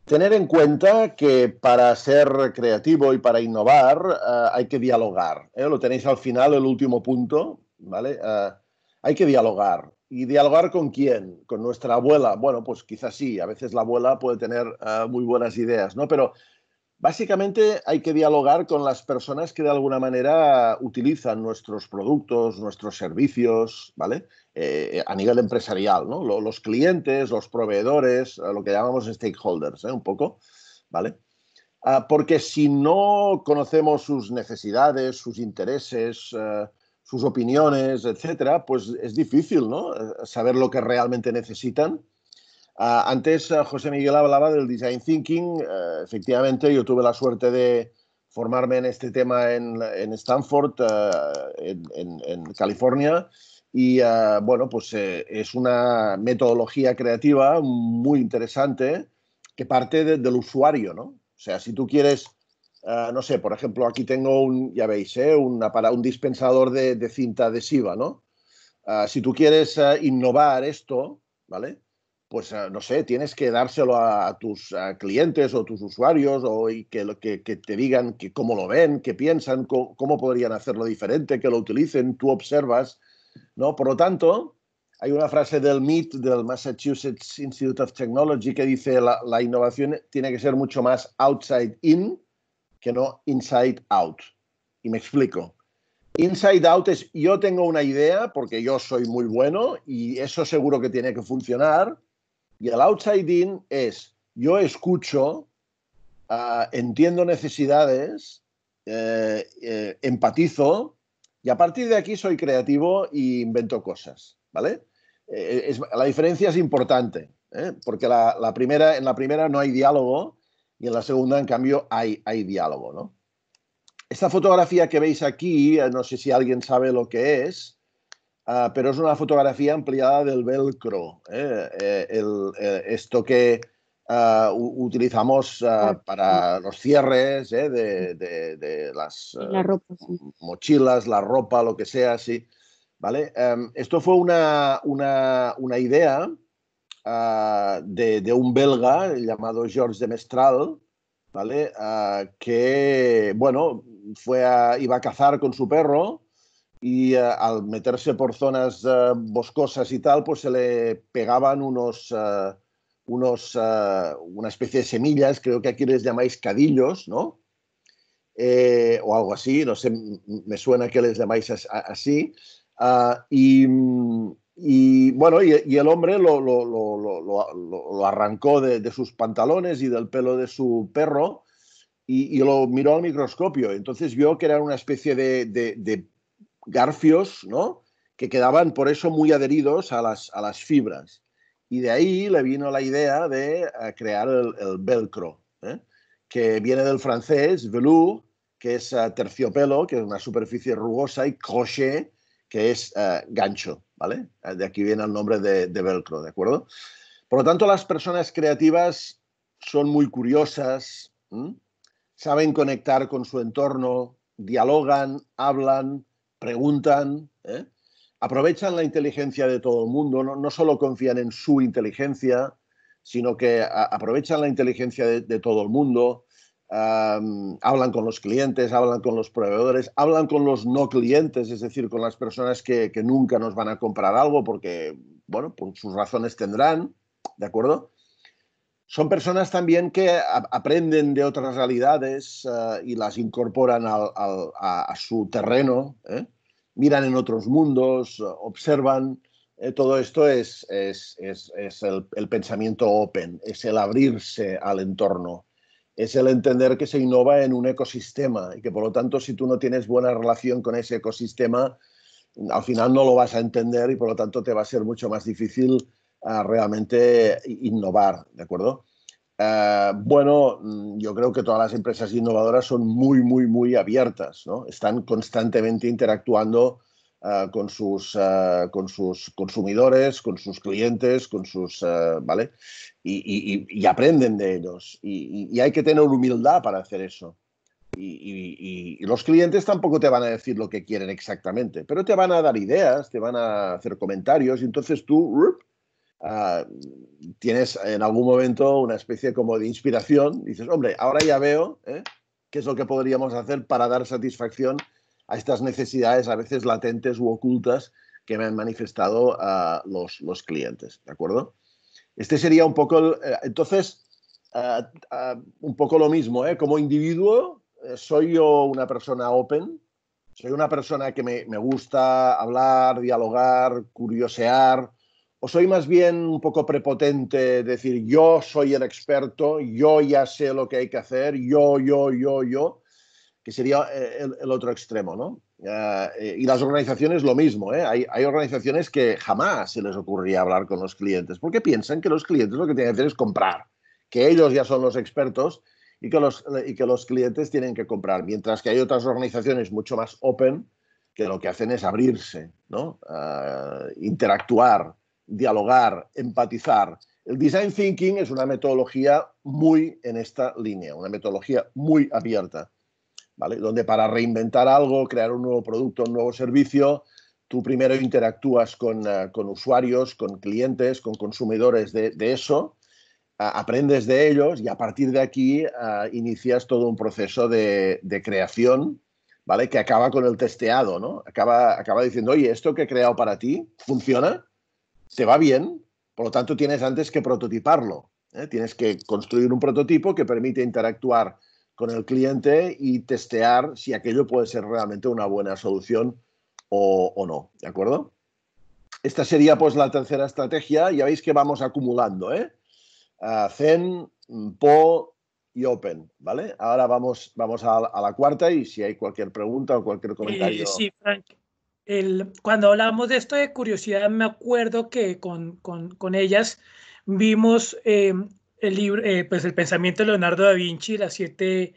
tener en cuenta que para ser creativo y para innovar eh, hay que dialogar. ¿eh? Lo tenéis al final, el último punto, ¿vale? hay que dialogar. ¿Y dialogar con quién? ¿Con nuestra abuela? Bueno, pues quizás sí, a veces la abuela puede tener muy buenas ideas, ¿no? Pero Básicamente hay que dialogar con las personas que de alguna manera utilizan nuestros productos, nuestros servicios, ¿vale? Eh, a nivel empresarial, ¿no? Los clientes, los proveedores, lo que llamamos stakeholders, ¿eh? Un poco, ¿vale? Ah, porque si no conocemos sus necesidades, sus intereses, eh, sus opiniones, etcétera, pues es difícil, ¿no? Eh, saber lo que realmente necesitan Ah, antes ah, José Miguel hablaba del design thinking. Eh, efectivamente, yo tuve la suerte de formarme en este tema en, Stanford, eh, en, California. Y eh, bueno, pues es una metodología creativa muy interesante que parte del usuario, ¿no? O sea, si tú quieres, no sé, por ejemplo, aquí tengo un, ya veis, Una, para un dispensador de, cinta adhesiva, ¿no? Ah, si tú quieres innovar esto, ¿vale? pues eh, no sé, tienes que dárselo a, tus clientes o tus usuarios o y que, te digan que cómo lo ven, qué piensan, cómo, podrían hacerlo diferente, que lo utilicen, tú observas, ¿no? Por lo tanto, hay una frase del MIT, del Massachusetts Institute of Technology, que dice la, la innovación tiene que ser mucho más outside in que no inside out. Y me explico. Inside out es yo tengo una idea porque yo soy muy bueno y eso seguro que tiene que funcionar, y el outside in es, yo escucho, ah, entiendo necesidades, eh, eh, empatizo y a partir de aquí soy creativo e invento cosas, ¿vale? Eh, la diferencia es importante, porque la, primera, en la primera no hay diálogo y en la segunda, en cambio, hay, hay diálogo, ¿no? Esta fotografía que veis aquí, no sé si alguien sabe lo que es, Ah, pero es una fotografía ampliada del velcro. Eh? Eh, eh, esto que utilizamos ah, para los cierres de, las mochilas, la ropa, lo que sea, sí. ¿Vale? Em, esto fue una, una, idea de, un belga llamado Georges de Mestral, ¿vale? que, bueno, fue iba a cazar con su perro y eh, al meterse por zonas eh, boscosas y tal, pues se le pegaban unos, eh, unos una especie de semillas, creo que aquí les llamáis cadillos, ¿no? o algo así, no sé, me suena que les llamáis así. Ah, y, bueno, y, el hombre lo, arrancó de, sus pantalones y del pelo de su perro y, lo miró al microscopio. Entonces vio que era una especie de garfios, ¿no? que quedaban por eso muy adheridos a las, fibras. Y de ahí le vino la idea de eh, crear el, velcro, ¿eh? que viene del francés velou, que es eh, terciopelo, que es una superficie rugosa, y crochet, que es gancho, ¿vale? De aquí viene el nombre de, de velcro, ¿de acuerdo? Por lo tanto, las personas creativas son muy curiosas, saben conectar con su entorno, dialogan, hablan, preguntan, ¿eh? aprovechan la inteligencia de todo el mundo, no, no, solo confían en su inteligencia, sino que aprovechan la inteligencia de, todo el mundo, hablan con los clientes, hablan con los proveedores, hablan con los no clientes, es decir, con las personas que, que nunca nos van a comprar algo porque, bueno, por pues sus razones tendrán, ¿de acuerdo? son personas también que aprenden de otras realidades eh, y las incorporan a, su terreno, ¿eh? miran en otros mundos, eh, observan. todo esto es, es, el, el, pensamiento open, es el abrirse al entorno, es el entender que se innova en un ecosistema y que por lo tanto si tú no tienes buena relación con ese ecosistema, al final no lo vas a entender y por lo tanto te va a ser mucho más difícil a realmente innovar, ¿de acuerdo? Eh, bueno, mm, yo creo que todas las empresas innovadoras son muy, muy, muy abiertas, ¿no? Están constantemente interactuando eh, con, sus, eh, con sus consumidores, con sus clientes, con sus, ¿vale? Y, aprenden de ellos. Y, y, hay que tener humildad para hacer eso. Y, los clientes tampoco te van a decir lo que quieren exactamente, pero te van a dar ideas, te van a hacer comentarios, y entonces tú Ah, tienes en algún momento una especie como de inspiración, dices, hombre, ahora ya veo ¿eh? qué es lo que podríamos hacer para dar satisfacción a estas necesidades a veces latentes u ocultas que me han manifestado los, clientes, ¿de acuerdo? Este sería un poco, eh, entonces, ah, ah, un poco lo mismo, ¿eh? Como individuo, eh, soy yo una persona open, soy una persona que me, me gusta hablar, dialogar, curiosear, ¿O soy más bien un poco prepotente decir yo soy el experto, yo ya sé lo que hay que hacer, yo, yo, yo, yo? Que sería eh, el, otro extremo, ¿no? Eh, y las organizaciones lo mismo, ¿eh? hay, organizaciones que jamás se les ocurriría hablar con los clientes, porque piensan que los clientes lo que tienen que hacer es comprar, que ellos ya son los expertos y que los, y que los clientes tienen que comprar, mientras que hay otras organizaciones mucho más open que lo que hacen es abrirse, ¿no? Ah, interactuar dialogar, empatizar. El design thinking es una metodología muy en esta línea, una metodología muy abierta, ¿vale? Donde para reinventar algo, crear un nuevo producto, un nuevo servicio, tú primero interactúas con, eh, usuarios, con clientes, con consumidores de, eso, aprendes de ellos y a partir de aquí eh, inicias todo un proceso de, creación, ¿vale? Que acaba con el testeado, ¿no? Acaba, acaba diciendo, oye, esto que he creado para ti funciona, te va bien, por lo tanto tienes antes que prototiparlo. ¿eh? Tienes que construir un prototipo que permite interactuar con el cliente y testear si aquello puede ser realmente una buena solución o, no. ¿De acuerdo? Esta sería pues la tercera estrategia. Ya veis que vamos acumulando, ¿eh? Zen, Po y Open, ¿vale? Ahora vamos, vamos a, la cuarta y si hay cualquier pregunta o cualquier eh, comentario. Sí, sí, Frank, cuando hablamos de esto de curiosidad, me acuerdo que con, ellas vimos eh, el eh, pues el pensamiento de Leonardo da Vinci, las siete,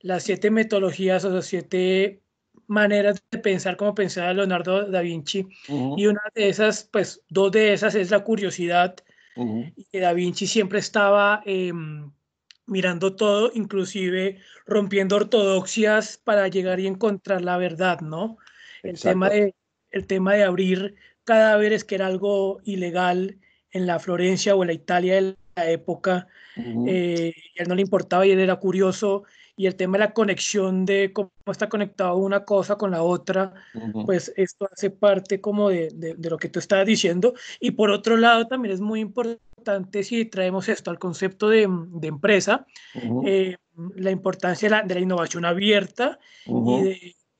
las siete metodologías o las siete maneras de pensar como pensaba Leonardo da Vinci. Y una de esas, pues dos de esas es la curiosidad. da Vinci siempre estaba em, mirando todo, inclusive rompiendo ortodoxias para llegar y encontrar la verdad, ¿no? El tema, de, el tema de abrir cadáveres, que era algo ilegal en la Florencia o en la Italia de la época, eh, A él no le importaba y él era curioso, y el tema de la conexión de cómo está conectado una cosa con la otra, pues esto hace parte como de, de, lo que tú estabas diciendo. Y por otro lado, también es muy importante si traemos esto al concepto de, de empresa, eh, la importancia de la, innovación abierta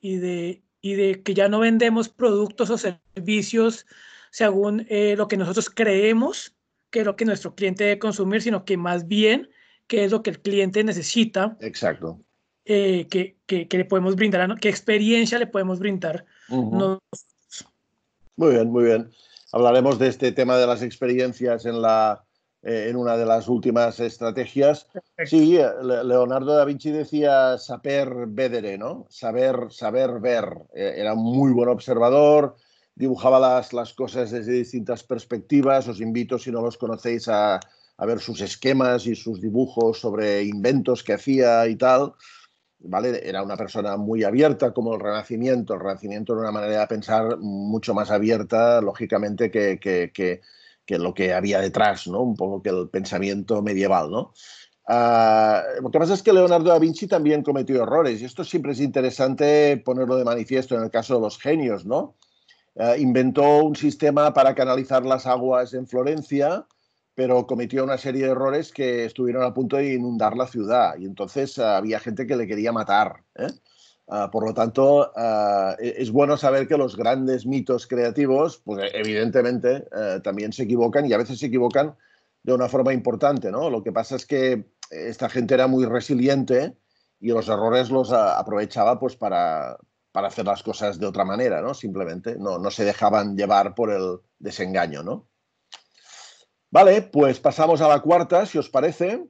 y, de, y de que ya no vendemos productos o servicios según eh, lo que nosotros creemos que es lo que nuestro cliente debe consumir, sino que más bien qué es lo que el cliente necesita. Exacto. Eh, que, le podemos brindar, qué experiencia le podemos brindar. Muy bien, muy bien. Hablaremos de este tema de las experiencias en la eh, en una de las últimas estrategias. Sí, eh, Leonardo da Vinci decía saber vedere, ¿no? Saber, saber ver. Eh, era un muy buen observador, dibujaba las, las cosas desde distintas perspectivas. Os invito, si no los conocéis, a, ver sus esquemas y sus dibujos sobre inventos que hacía y tal. ¿Vale? Era una persona muy abierta, como el Renacimiento. El Renacimiento era una manera de pensar mucho más abierta, lógicamente, que, que, que lo que había detrás, ¿no? Un poco que el pensamiento medieval, ¿no? Ah, lo que pasa es que Leonardo da Vinci también cometió errores y esto siempre es interesante ponerlo de manifiesto en el caso de los genios, ¿no? Ah, inventó un sistema para canalizar las aguas en Florencia, pero cometió una serie de errores que estuvieron a punto de inundar la ciudad y entonces ah, había gente que le quería matar. ¿eh? Ah, por lo tanto, ah, e-, es bueno saber que los grandes mitos creativos, pues e-, evidentemente, eh, también se equivocan y a veces se equivocan de una forma importante, ¿no? Lo que pasa es que esta gente era muy resiliente y los errores los ah, aprovechaba pues para, hacer las cosas de otra manera, ¿no? Simplemente, no, no se dejaban llevar por el desengaño, ¿no? Vale, pues pasamos a la cuarta, si os parece.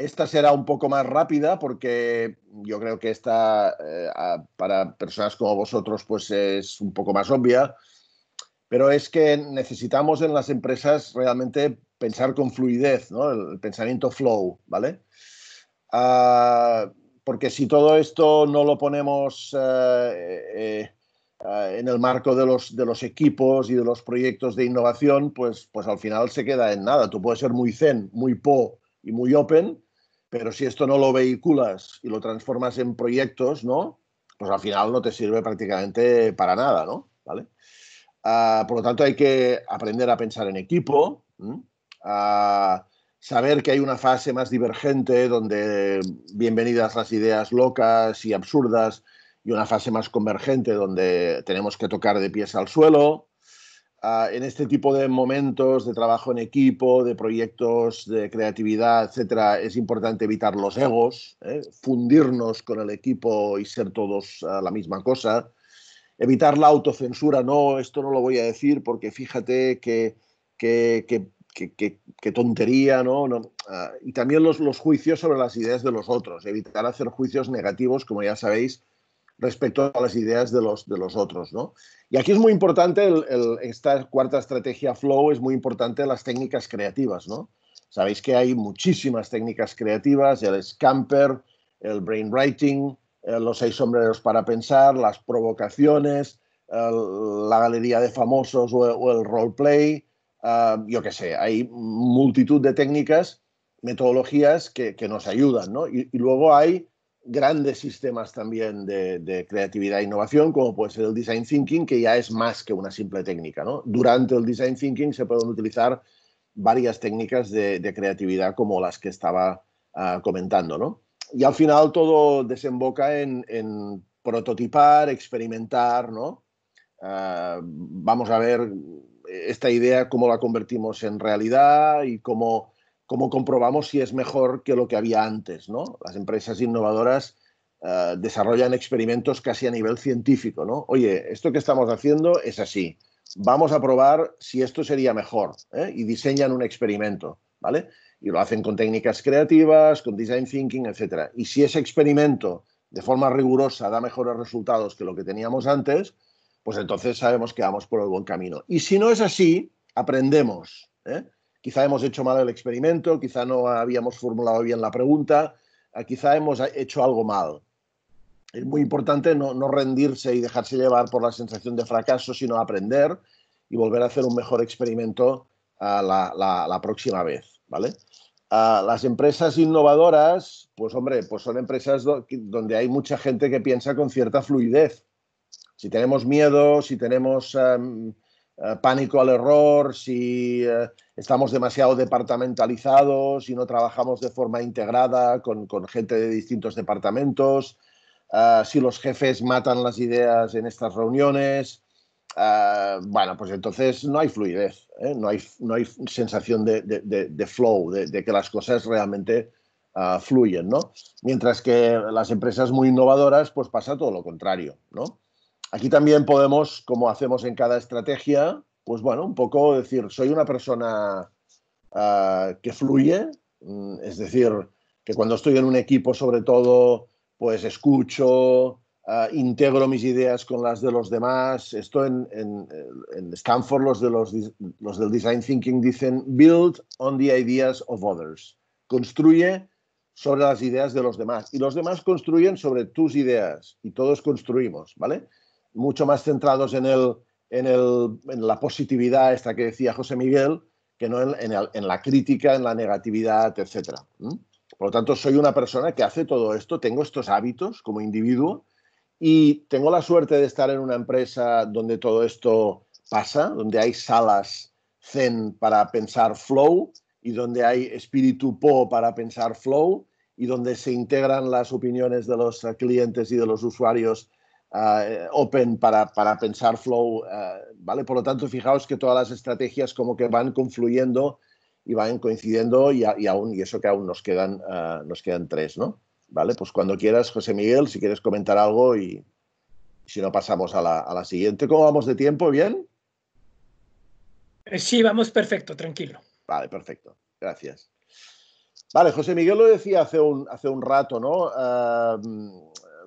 Esta será un poco más rápida porque yo creo que esta eh, para personas como vosotros pues es un poco más obvia, pero es que necesitamos en las empresas realmente pensar con fluidez, ¿no? el, pensamiento flow, ¿vale? Ah, porque si todo esto no lo ponemos eh, eh, en el marco de los, equipos y de los proyectos de innovación, pues, pues al final se queda en nada. Tú puedes ser muy zen, muy po, y muy open, pero si esto no lo vehiculas y lo transformas en proyectos, ¿no? Pues al final no te sirve prácticamente para nada, ¿no? ¿Vale? Ah, por lo tanto, hay que aprender a pensar en equipo, a saber que hay una fase más divergente donde bienvenidas las ideas locas y absurdas y una fase más convergente donde tenemos que tocar de pies al suelo, Ah, en este tipo de momentos de trabajo en equipo, de proyectos de creatividad, etcétera, es importante evitar los egos, ¿eh? fundirnos con el equipo y ser todos ah, la misma cosa. Evitar la autocensura, no, esto no lo voy a decir porque fíjate que, Qué, tontería, ¿no? no ah, y también los, juicios sobre las ideas de los otros, evitar hacer juicios negativos, como ya sabéis, respecto a las ideas de los, de los otros. ¿no? Y aquí es muy importante, esta cuarta estrategia Flow es muy importante las técnicas creativas. ¿no? Sabéis que hay muchísimas técnicas creativas, el scamper, el brainwriting, eh, los seis sombreros para pensar, las provocaciones, la galería de famosos o, el roleplay, play ah, yo qué sé, hay multitud de técnicas, metodologías que, nos ayudan. ¿no? y luego hay grandes sistemas también de, creatividad e innovación, como puede ser el design thinking, que ya es más que una simple técnica. Durante el design thinking se pueden utilizar varias técnicas de, creatividad como las que estaba ah, comentando. Y al final todo desemboca en, prototipar, experimentar. ¿no? Ah, vamos a ver esta idea, cómo la convertimos en realidad y cómo cómo comprobamos si es mejor que lo que había antes. ¿no? Las empresas innovadoras eh, desarrollan experimentos casi a nivel científico. ¿no? Oye, esto que estamos haciendo es así. Vamos a probar si esto sería mejor. ¿eh? Y diseñan un experimento. ¿vale? Y lo hacen con técnicas creativas, con design thinking, etc. Y si ese experimento de forma rigurosa da mejores resultados que lo que teníamos antes, pues entonces sabemos que vamos por el buen camino. Y si no es así, aprendemos. ¿eh? Quizá hemos hecho mal el experimento, quizá no habíamos formulado bien la pregunta, eh, quizá hemos hecho algo mal. Es muy importante no, rendirse y dejarse llevar por la sensación de fracaso, sino aprender y volver a hacer un mejor experimento eh, la, próxima vez, ¿vale? Eh, las empresas innovadoras, pues hombre, pues son empresas donde hay mucha gente que piensa con cierta fluidez. Si tenemos miedo, si tenemos em, eh, pánico al error, si eh, estamos demasiado departamentalizados, si no trabajamos de forma integrada con, gente de distintos departamentos, eh, si los jefes matan las ideas en estas reuniones. bueno, pues entonces no hay fluidez, no, hay, no, hay, sensación de, de, flow, de, que las cosas realmente fluyen, ¿no? Mientras que las empresas muy innovadoras, pues pasa todo lo contrario, ¿no? Aquí también podemos, como hacemos en cada estrategia, pues bueno, un poco decir, soy una persona ah, que fluye, mm, es decir, que cuando estoy en un equipo sobre todo, pues escucho, ah, integro mis ideas con las de los demás. Esto en, en, Stanford, los, de los, del Design Thinking dicen, build on the ideas of others. Construye sobre las ideas de los demás. Y los demás construyen sobre tus ideas. Y todos construimos, ¿vale? mucho más centrados en, el, en, la positividad, esta que decía José Miguel, que no en, en, la crítica, en la negatividad, etc. Por lo tanto, soy una persona que hace todo esto, tengo estos hábitos como individuo y tengo la suerte de estar en una empresa donde todo esto pasa, donde hay salas zen para pensar flow y donde hay espíritu po para pensar flow y donde se integran las opiniones de los clientes y de los usuarios eh, open para, pensar flow, eh, ¿vale? Por lo tanto, fijaos que todas las estrategias como que van confluyendo y van coincidiendo y, aún, y eso que aún nos quedan, eh, nos quedan tres, ¿no? ¿Vale? Pues cuando quieras, José Miguel, si quieres comentar algo y si no pasamos a la, siguiente. ¿Cómo vamos de tiempo? ¿Bien? Sí, vamos perfecto, tranquilo. Vale, perfecto. Gracias. Vale, José Miguel lo decía hace un, hace un rato, ¿no?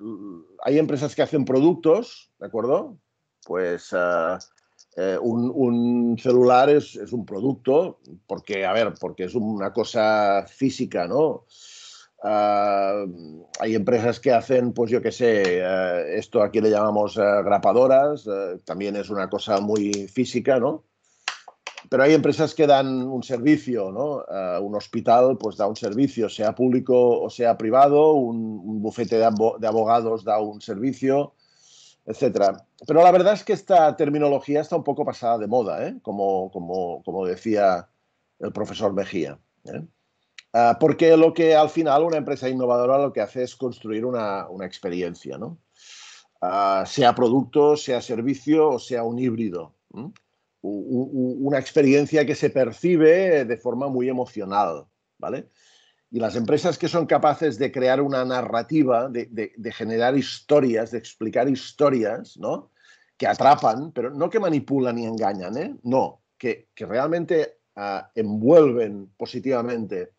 Mm, hay empresas que hacen productos, ¿de acuerdo? Pues eh, eh, un, celular es, un producto, porque, a ver, porque es una cosa física, ¿no? Ah, hay empresas que hacen, pues yo qué sé, eh, esto aquí le llamamos grapadoras, también es una cosa muy física, ¿no? pero hay empresas que dan un servicio, ¿no? un hospital pues da un servicio, sea público o sea privado, un, bufete de, abogados da un servicio, etc. Pero la verdad es que esta terminología está un poco pasada de moda, ¿eh? como, decía el profesor Mejía. ¿eh? Ah, porque lo que al final una empresa innovadora lo que hace es construir una, experiencia, ¿no? Ah, sea producto, sea servicio o sea un híbrido una experiencia que se percibe de forma muy emocional, ¿vale? Y las empresas que son capaces de crear una narrativa, de, generar historias, de explicar historias, ¿no? Que atrapan, pero no que manipulan y engañan, ¿eh? No, que, realmente ah, envuelven positivamente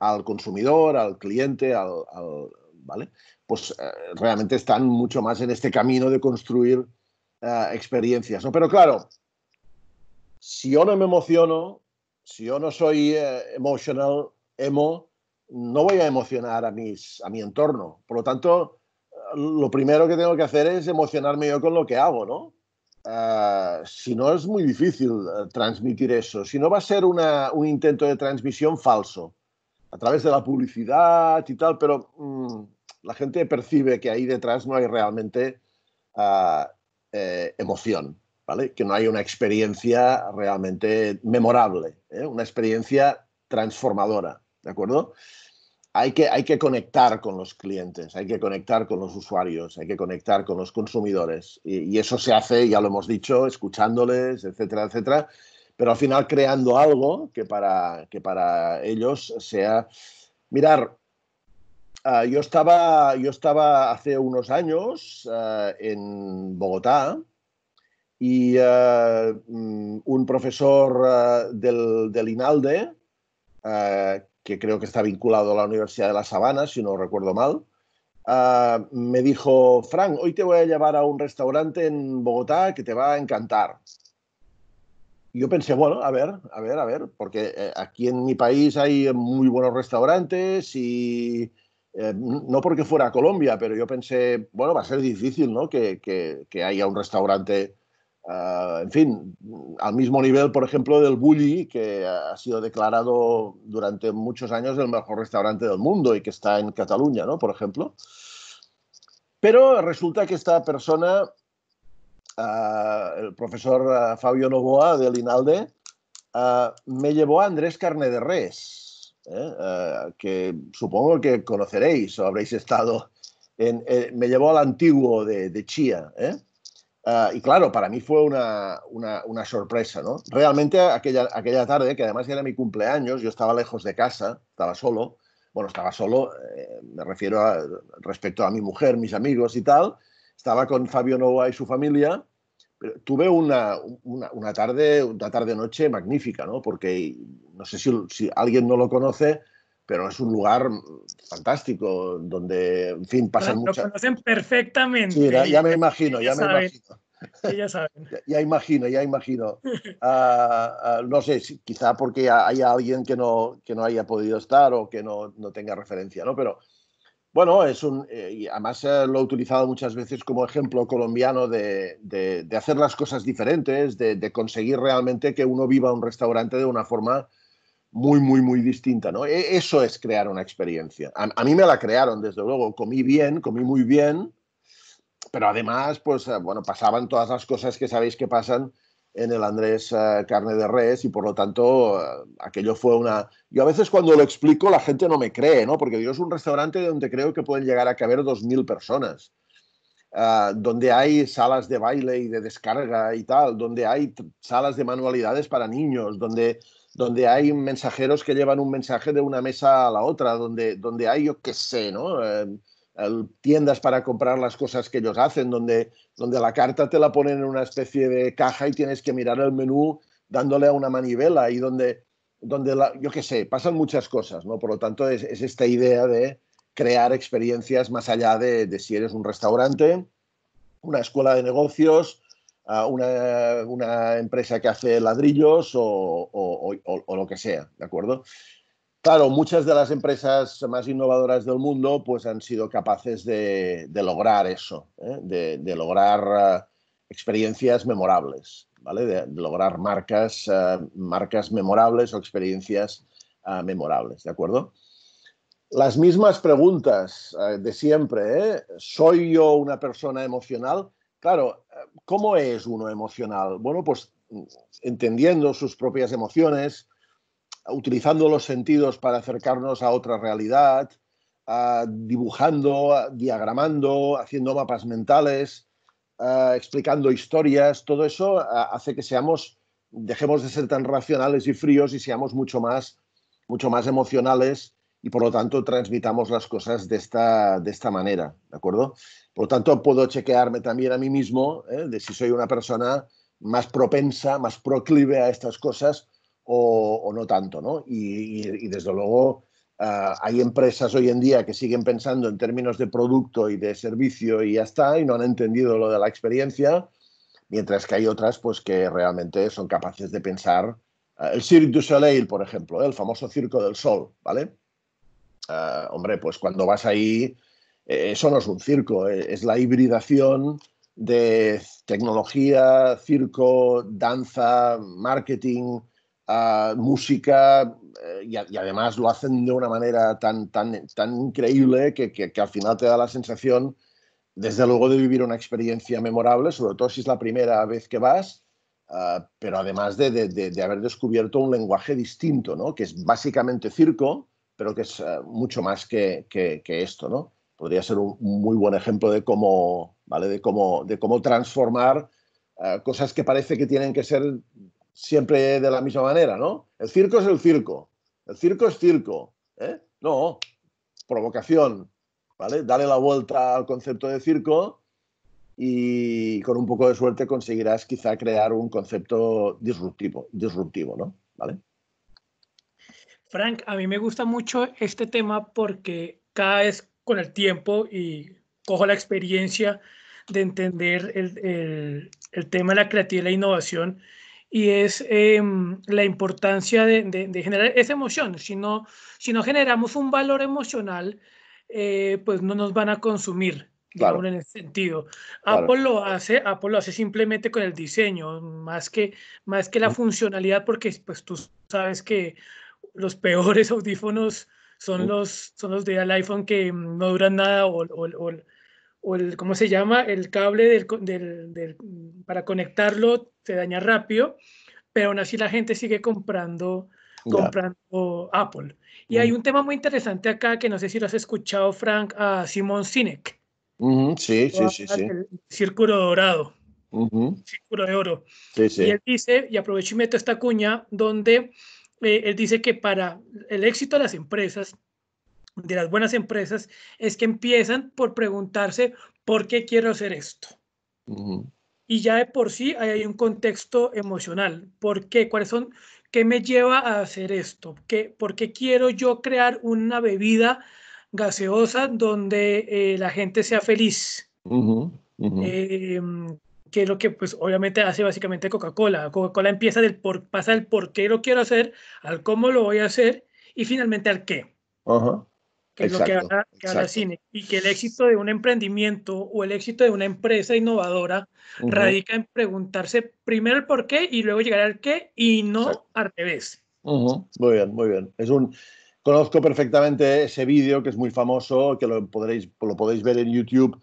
al consumidor, al cliente, al, ¿vale? Pues eh, realmente están mucho más en este camino de construir ah, experiencias, ¿no? Pero claro, si yo no me emociono, si yo no soy eh, emotional, emo, no voy a emocionar a, mis, a mi entorno. Por lo tanto, lo primero que tengo que hacer es emocionarme yo con lo que hago, ¿no? Ah, si no, es muy difícil eh, transmitir eso. Si no, va a ser un intento de transmisión falso, a través de la publicidad y tal, pero mm, la gente percibe que ahí detrás no hay realmente ah, eh, emoción. Que no hay una experiencia realmente memorable, ¿eh? una experiencia transformadora, ¿de acuerdo? Hay que, hay que conectar con los clientes, hay que conectar con los usuarios, hay que conectar con los consumidores. Y, eso se hace, ya lo hemos dicho, escuchándoles, etcétera, etcétera, pero al final creando algo que para, que para ellos sea... Mirar, ah, yo, estaba, yo estaba hace unos años ah, en Bogotá y eh, mm, un profesor eh, del, INALDE, eh, que creo que está vinculado a la Universidad de La Sabana, si no recuerdo mal, me dijo, Frank, hoy te voy a llevar a un restaurante en Bogotá que te va a encantar. yo pensé, bueno, a ver, a ver, a ver, porque aquí en mi país hay muy buenos restaurantes y no porque fuera Colombia, pero yo pensé, bueno, va a ser difícil, ¿no? que haya un restaurante Ah, en fin, al mismo nivel, por ejemplo, del Bulli, que ha sido declarado durante muchos años el mejor restaurante del mundo y que está en Cataluña, ¿no? Por ejemplo. Pero resulta que esta persona, ah, el profesor ah, Fabio Novoa del INALDE, me llevó a Andrés Carne de Res, ¿eh? que supongo que conoceréis o habréis estado en... Eh, me llevó al antiguo de, de Chía, ¿eh? Ah, y claro, para mí fue una, una, sorpresa, ¿no? Realmente aquella, tarde, que además era mi cumpleaños, yo estaba lejos de casa, estaba solo, bueno, estaba solo, eh, me refiero respecto a mi mujer, mis amigos y tal, estaba con Fabio Nova y su familia, tuve una, tarde, una tarde-noche magnífica, ¿no? Porque no sé si alguien no lo conoce, pero es un lugar fantástico donde, en fin, pasan muchas. Lo conocen perfectamente. Sí, ya, me imagino, ya, me imagino. ya saben. Ya, imagino, ya imagino. Ah, ah, no sé, quizá porque haya alguien que no, que no haya podido estar o que no, tenga referencia, ¿no? Pero bueno, es un. Eh, y además lo he utilizado muchas veces como ejemplo colombiano de, hacer las cosas diferentes, de, de, conseguir realmente que uno viva un restaurante de una forma muy, muy, muy distinta, ¿no? E-, eso es crear una experiencia. A, mí me la crearon, desde luego. Comí bien, comí muy bien, pero además, pues, eh, bueno, pasaban todas las cosas que sabéis que pasan en el Andrés eh, Carne de Res y por lo tanto eh, aquello fue una... Yo a veces cuando lo explico la gente no me cree, ¿no? Porque yo es un restaurante donde creo que pueden llegar a caber 2.000 personas. donde hay salas de baile y de descarga y tal, donde hay salas de manualidades para niños, donde donde hay mensajeros que llevan un mensaje de una mesa a la otra, donde, donde hay, yo qué sé, ¿no? Em, tiendas para comprar las cosas que ellos hacen, donde, donde la carta te la ponen en una especie de caja y tienes que mirar el menú dándole a una manivela y donde, donde la, yo qué sé, pasan muchas cosas, ¿no? Por lo tanto, es, esta idea de crear experiencias más allá de si eres un restaurante, una escuela de negocios, una, empresa que hace ladrillos o, lo que sea, ¿de acuerdo? Claro, muchas de las empresas más innovadoras del mundo pues han sido capaces de, lograr eso, ¿eh? de, lograr eh, experiencias memorables, ¿vale? De, lograr marcas, eh, marcas memorables o experiencias memorables, ¿de acuerdo? las mismas preguntas de siempre. ¿Soy yo una persona emocional? Claro, eh, ¿cómo es uno emocional? Bueno, pues mm, entendiendo sus propias emociones, utilizando los sentidos para acercarnos a otra realidad, ah, dibujando, diagramando, haciendo mapas mentales, ah, explicando historias, todo eso ah, hace que seamos, dejemos de ser tan racionales y fríos y seamos mucho más, mucho más emocionales y por lo tanto transmitamos las cosas de esta, de esta manera, ¿de acuerdo? Por lo tanto, puedo chequearme también a mí mismo ¿eh? de si soy una persona más propensa, más proclive a estas cosas o, no tanto, ¿no? Y, desde luego ah, hay empresas hoy en día que siguen pensando en términos de producto y de servicio y ya está, y no han entendido lo de la experiencia, mientras que hay otras pues que realmente son capaces de pensar ah, el Cirque du Soleil, por ejemplo, ¿eh? el famoso Circo del Sol, ¿vale? hombre, pues cuando vas ahí, eh, eso no es un circo, eh, es la hibridación de tecnología, circo, danza, marketing, ah, música, eh, y, además lo hacen de una manera tan, increíble que, al final te da la sensación, desde luego, de vivir una experiencia memorable, sobre todo si es la primera vez que vas. Ah, pero además de, haber descubierto un lenguaje distinto, que es básicamente circo, pero que es eh, mucho más que, esto, ¿no? Podría ser un muy buen ejemplo de cómo, ¿vale? De cómo, de cómo transformar eh, cosas que parece que tienen que ser siempre de la misma manera, ¿no? El circo es el circo, el circo es circo, ¿eh? No, provocación, ¿vale? Dale la vuelta al concepto de circo y con un poco de suerte conseguirás quizá crear un concepto disruptivo, disruptivo, ¿no? ¿Vale? Frank, a mí me gusta mucho este tema porque cada vez con el tiempo y cojo la experiencia de entender el, el, tema de la creatividad y la innovación y es em, la importancia de, de, generar esa emoción. Si no, si no generamos un valor emocional, eh, pues no nos van a consumir. Claro. en ese sentido. Apple, lo hace, Apple lo hace simplemente con el diseño, más que, más que la funcionalidad, porque pues, tú sabes que los peores audífonos son los, son los del iPhone que mm, no duran nada o, o, el, ¿cómo se llama? El cable del, del, mm, para conectarlo se daña rápido, pero aún así la gente sigue comprando, comprando Apple. Y hay un tema muy interesante acá que no sé si lo has escuchado, Frank, a Simon Sinek. Sí, sí, sí, El círculo dorado. Círculo de oro. Sí, sí. Y él dice, y aprovecho y meto esta cuña, donde eh, él dice que para el éxito de las empresas, de las buenas empresas, es que empiezan por preguntarse, ¿por qué quiero hacer esto? Y ya de por sí hay un contexto emocional. ¿Por qué? ¿Cuáles son? ¿Qué me lleva a hacer esto? ¿Qué, ¿Por qué quiero yo crear una bebida gaseosa donde eh, la gente sea feliz? Em, que es lo que pues obviamente hace básicamente Coca-Cola. Coca-Cola empieza del por, pasa del por qué lo quiero hacer, al cómo lo voy a hacer y finalmente al qué. Que es lo que habla, que cine. Y que el éxito de un emprendimiento o el éxito de una empresa innovadora radica en preguntarse primero el por qué y luego llegar al qué y no al revés. Muy bien, muy bien. Es un, conozco perfectamente ese vídeo que es muy famoso, que lo podréis, lo podéis ver en YouTube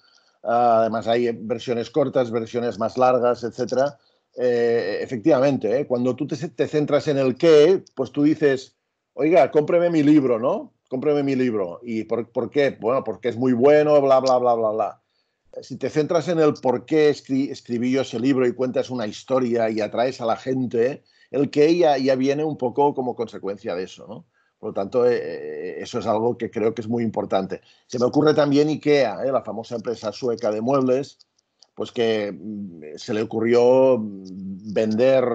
además hay versiones cortas, versiones más largas, etc. Eh, efectivamente, ¿eh? cuando tú te, centras en el qué, pues tú dices, oiga, cómpreme mi libro, ¿no? Cómpreme mi libro. ¿Y por, por qué? Bueno, porque es muy bueno, bla, bla, bla, bla, bla. Si te centras en el por qué escribí yo ese libro y cuentas una historia y atraes a la gente, el qué ya, ya viene un poco como consecuencia de eso, ¿no? Por lo tanto, eh, eh, eso es algo que creo que es muy importante. Se me ocurre también IKEA, eh, la famosa empresa sueca de muebles, pues que mm, se le ocurrió mm, vender,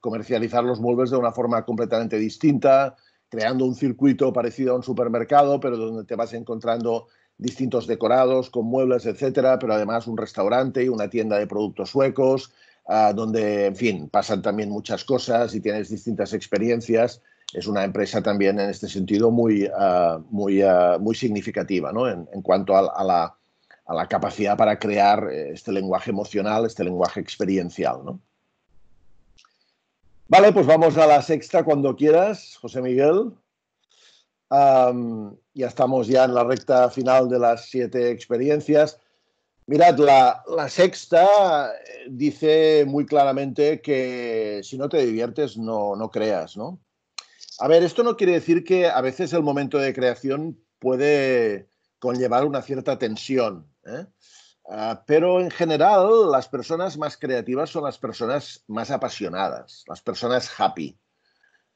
comercializar los muebles de una forma completamente distinta, creando un circuito parecido a un supermercado, pero donde te vas encontrando distintos decorados con muebles, etcétera, pero además un restaurante y una tienda de productos suecos, ah, donde, en fin, pasan también muchas cosas y tienes distintas experiencias es una empresa también en este sentido muy, ah, muy, ah, muy significativa en, cuanto a, la, capacidad para crear eh, este lenguaje emocional, este lenguaje experiencial. Vale, pues vamos a la sexta cuando quieras, José Miguel. ya estamos ya en la recta final de las siete experiencias. Mirad, la, sexta eh, dice muy claramente que si no te diviertes, no, no creas, ¿no? A ver, esto no quiere decir que a veces el momento de creación puede conllevar una cierta tensión, ¿eh? ah, pero en general las personas más creativas son las personas más apasionadas, las personas happy.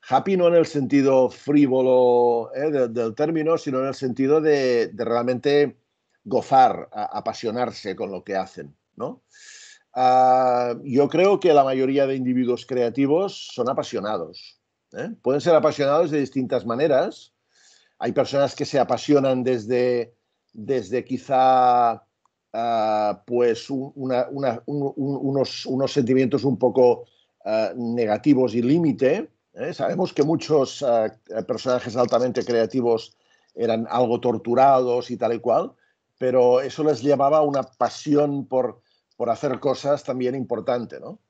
Happy no en el sentido frívolo ¿eh? del término, sino en el sentido de, realmente gozar, apasionarse con lo que hacen, ¿no? Ah, yo creo que la mayoría de individuos creativos son apasionados, ¿eh? Pueden ser apasionados de distintas maneras. Hay personas que se apasionan desde, desde quizá ah, pues unos, sentimientos un poco ah, negativos y límite. ¿eh? Sabemos que muchos ah, personajes altamente creativos eran algo torturados y tal y cual, pero eso les llevaba una pasión por, por hacer cosas también importante, ¿no?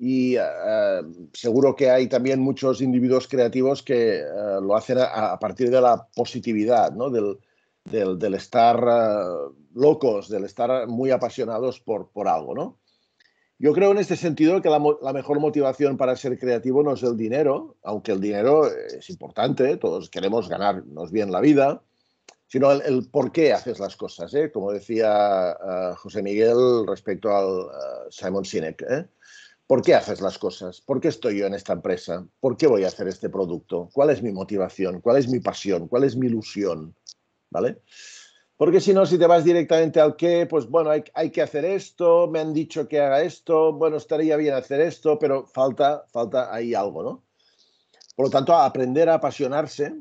y eh, eh, seguro que hay también muchos individuos creativos que eh, lo hacen a, partir de la positividad, ¿no? del, del, estar locos, del estar muy apasionados por, por algo. ¿no? Yo creo en este sentido que la, mejor motivación para ser creativo no es el dinero, aunque el dinero es importante, todos queremos ganarnos bien la vida, sino el, el por qué haces las cosas, ¿eh? como decía José Miguel respecto al Simon Sinek. ¿eh? ¿Por qué haces las cosas? ¿Por qué estoy yo en esta empresa? ¿Por qué voy a hacer este producto? ¿Cuál es mi motivación? ¿Cuál es mi pasión? ¿Cuál es mi ilusión? ¿Vale? Porque si no, si te vas directamente al qué, pues bueno, hay, que hacer esto, me han dicho que haga esto, bueno, estaría bien hacer esto, pero falta, falta ahí algo, ¿no? Por lo tanto, aprender a apasionarse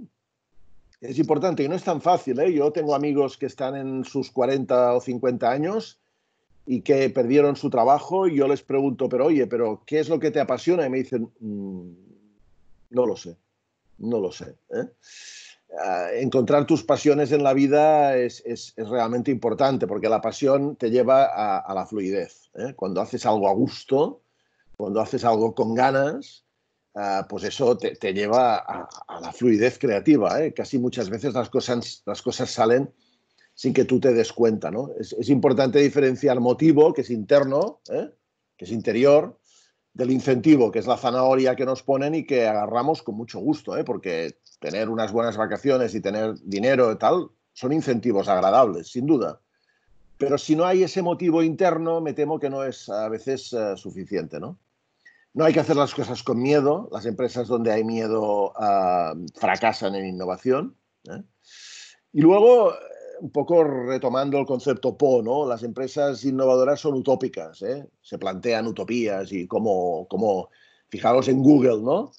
es importante y no es tan fácil, ¿eh? Yo tengo amigos que están en sus 40 o 50 años y que perdieron su trabajo y yo les pregunto, pero oye, pero ¿qué es lo que te apasiona? Y me dicen, mm, no lo sé, no lo sé. ¿eh? Ah, encontrar tus pasiones en la vida es, realmente importante porque la pasión te lleva a, la fluidez. ¿eh? Cuando haces algo a gusto, cuando haces algo con ganas, ah, pues eso te, lleva a, la fluidez creativa. ¿eh? Casi muchas veces las cosas, las cosas salen sin que tú te des cuenta. ¿no? Es, importante diferenciar motivo, que es interno, ¿eh? que es interior, del incentivo, que es la zanahoria que nos ponen y que agarramos con mucho gusto, ¿eh? porque tener unas buenas vacaciones y tener dinero y tal son incentivos agradables, sin duda. Pero si no hay ese motivo interno, me temo que no es a veces eh, suficiente, ¿no? No hay que hacer las cosas con miedo. Las empresas donde hay miedo ah, fracasan en innovación. ¿eh? Y luego un poco retomando el concepto Po, ¿no? Las empresas innovadoras son utópicas, ¿eh? Se plantean utopías y como, como, fijaros en Google, ¿no?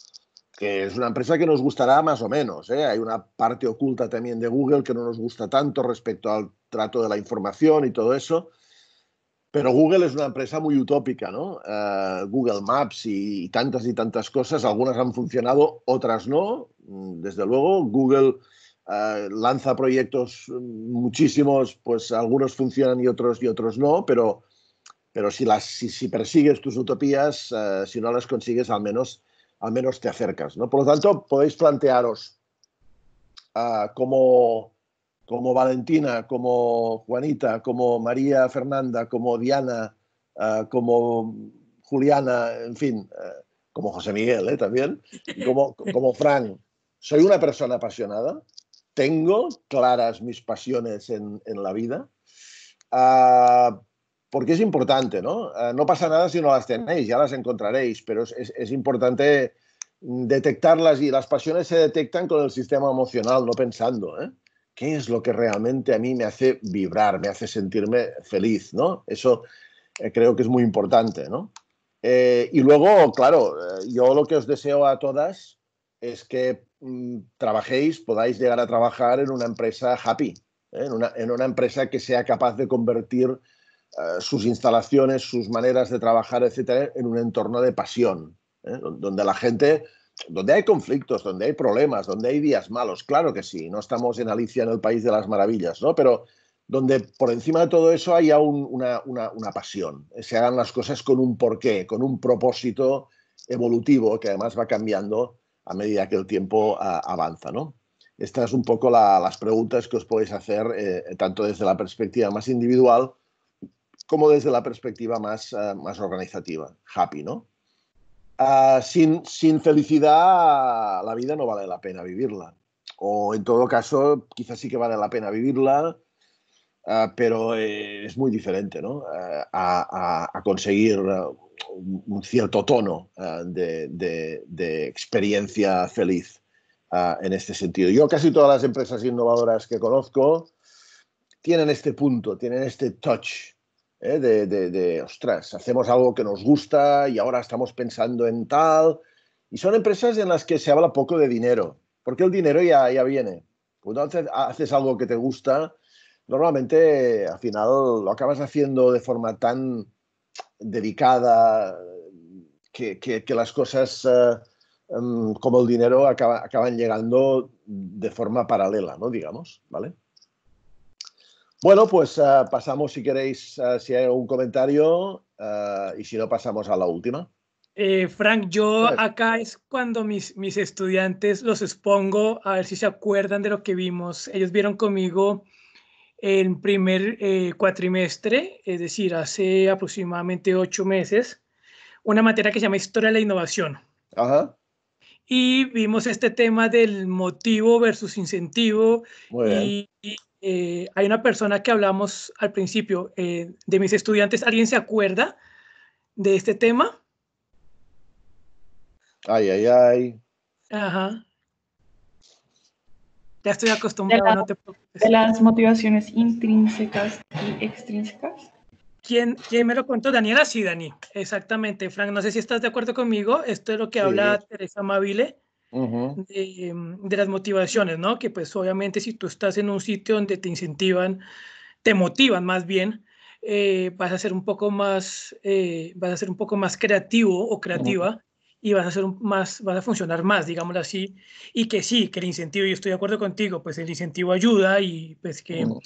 Que es una empresa que nos gustará más o menos, ¿eh? Hay una parte oculta también de Google que no nos gusta tanto respecto al trato de la información y todo eso. Pero Google es una empresa muy utópica, ¿no? Eh, Google Maps y tantas y tantas cosas, algunas han funcionado, otras no. Mm, desde luego, Google Ah, lanza proyectos mm, muchísimos, pues algunos funcionan y otros y otros no, pero, pero si, las, si, persigues tus utopías, eh, si no las consigues, al menos, al menos te acercas. ¿no? Por lo tanto, podéis plantearos ah, como, como Valentina, como Juanita, como María Fernanda, como Diana, ah, como Juliana, en fin, eh, como José Miguel eh, también, como, como Frank. Soy una persona apasionada, tengo claras mis pasiones en, la vida, ah, porque es importante, ¿no? Ah, no pasa nada si no las tenéis, ya las encontraréis, pero es, importante detectarlas y las pasiones se detectan con el sistema emocional, no pensando, ¿eh? ¿Qué es lo que realmente a mí me hace vibrar, me hace sentirme feliz, ¿no? Eso eh, creo que es muy importante, ¿no? Eh, y luego, claro, yo lo que os deseo a todas es que Mm, trabajéis, podáis llegar a trabajar en una empresa happy, ¿eh? en, una, empresa que sea capaz de convertir eh, sus instalaciones, sus maneras de trabajar, etcétera, en un entorno de pasión, ¿eh? donde la gente donde hay conflictos, donde hay problemas, donde hay días malos, claro que sí, no estamos en Alicia en el País de las Maravillas, ¿no? Pero donde por encima de todo eso haya una, una, pasión, se hagan las cosas con un porqué, con un propósito evolutivo que además va cambiando a medida que el tiempo avanza, ¿no? Estas son un poco las preguntas que os podéis hacer eh, tanto desde la perspectiva más individual como desde la perspectiva más, eh, más organizativa. Happy, ¿no? Ah, sin, sin, felicidad la vida no vale la pena vivirla. O en todo caso, quizás sí que vale la pena vivirla, Ah, pero eh, es muy diferente ¿no? Ah, a, conseguir ah, un, cierto tono de, experiencia feliz en este sentido. Yo casi todas las empresas innovadoras que conozco tienen este punto, tienen este touch. ¿eh? De, ostras, hacemos algo que nos gusta y ahora estamos pensando en tal. Y son empresas en las que se habla poco de dinero, porque el dinero ya, ya viene. Pues Cuando haces algo que te gusta, normalmente al final lo acabas haciendo de forma tan dedicada que, las cosas eh, em, como el dinero acaban llegando de forma paralela, ¿no? Digamos, ¿vale? Bueno, pues eh, pasamos si queréis, eh, si hay algún comentario y si no pasamos a la última. Frank, yo acá es cuando mis, mis estudiantes los expongo a ver si se acuerdan de lo que vimos. Ellos vieron conmigo el primer eh, cuatrimestre, es decir, hace aproximadamente ocho meses, una materia que se llama Historia de la Innovación. Ajá. Y vimos este tema del motivo versus incentivo. Muy bien. Y eh, hay una persona que hablamos al principio eh, de mis estudiantes. ¿Alguien se acuerda de este tema? Ay, ay, ay. Ajá. Ya estoy acostumbrado, no te preocupes. De las motivaciones intrínsecas y extrínsecas. ¿Quién, ¿Quién, me lo contó? Daniela, sí, Dani. Exactamente. Frank, no sé si estás de acuerdo conmigo. Esto es lo que habla Teresa Mavile de, las motivaciones, ¿no? Que pues obviamente si tú estás en un sitio donde te incentivan, te motivan más bien, eh, vas a ser un poco más, eh, vas a ser un poco más creativo o creativa y vas a ser más, vas a funcionar más, digámoslo así, y que sí, que el incentivo, yo estoy de acuerdo contigo, pues el incentivo ayuda y pues que, mm.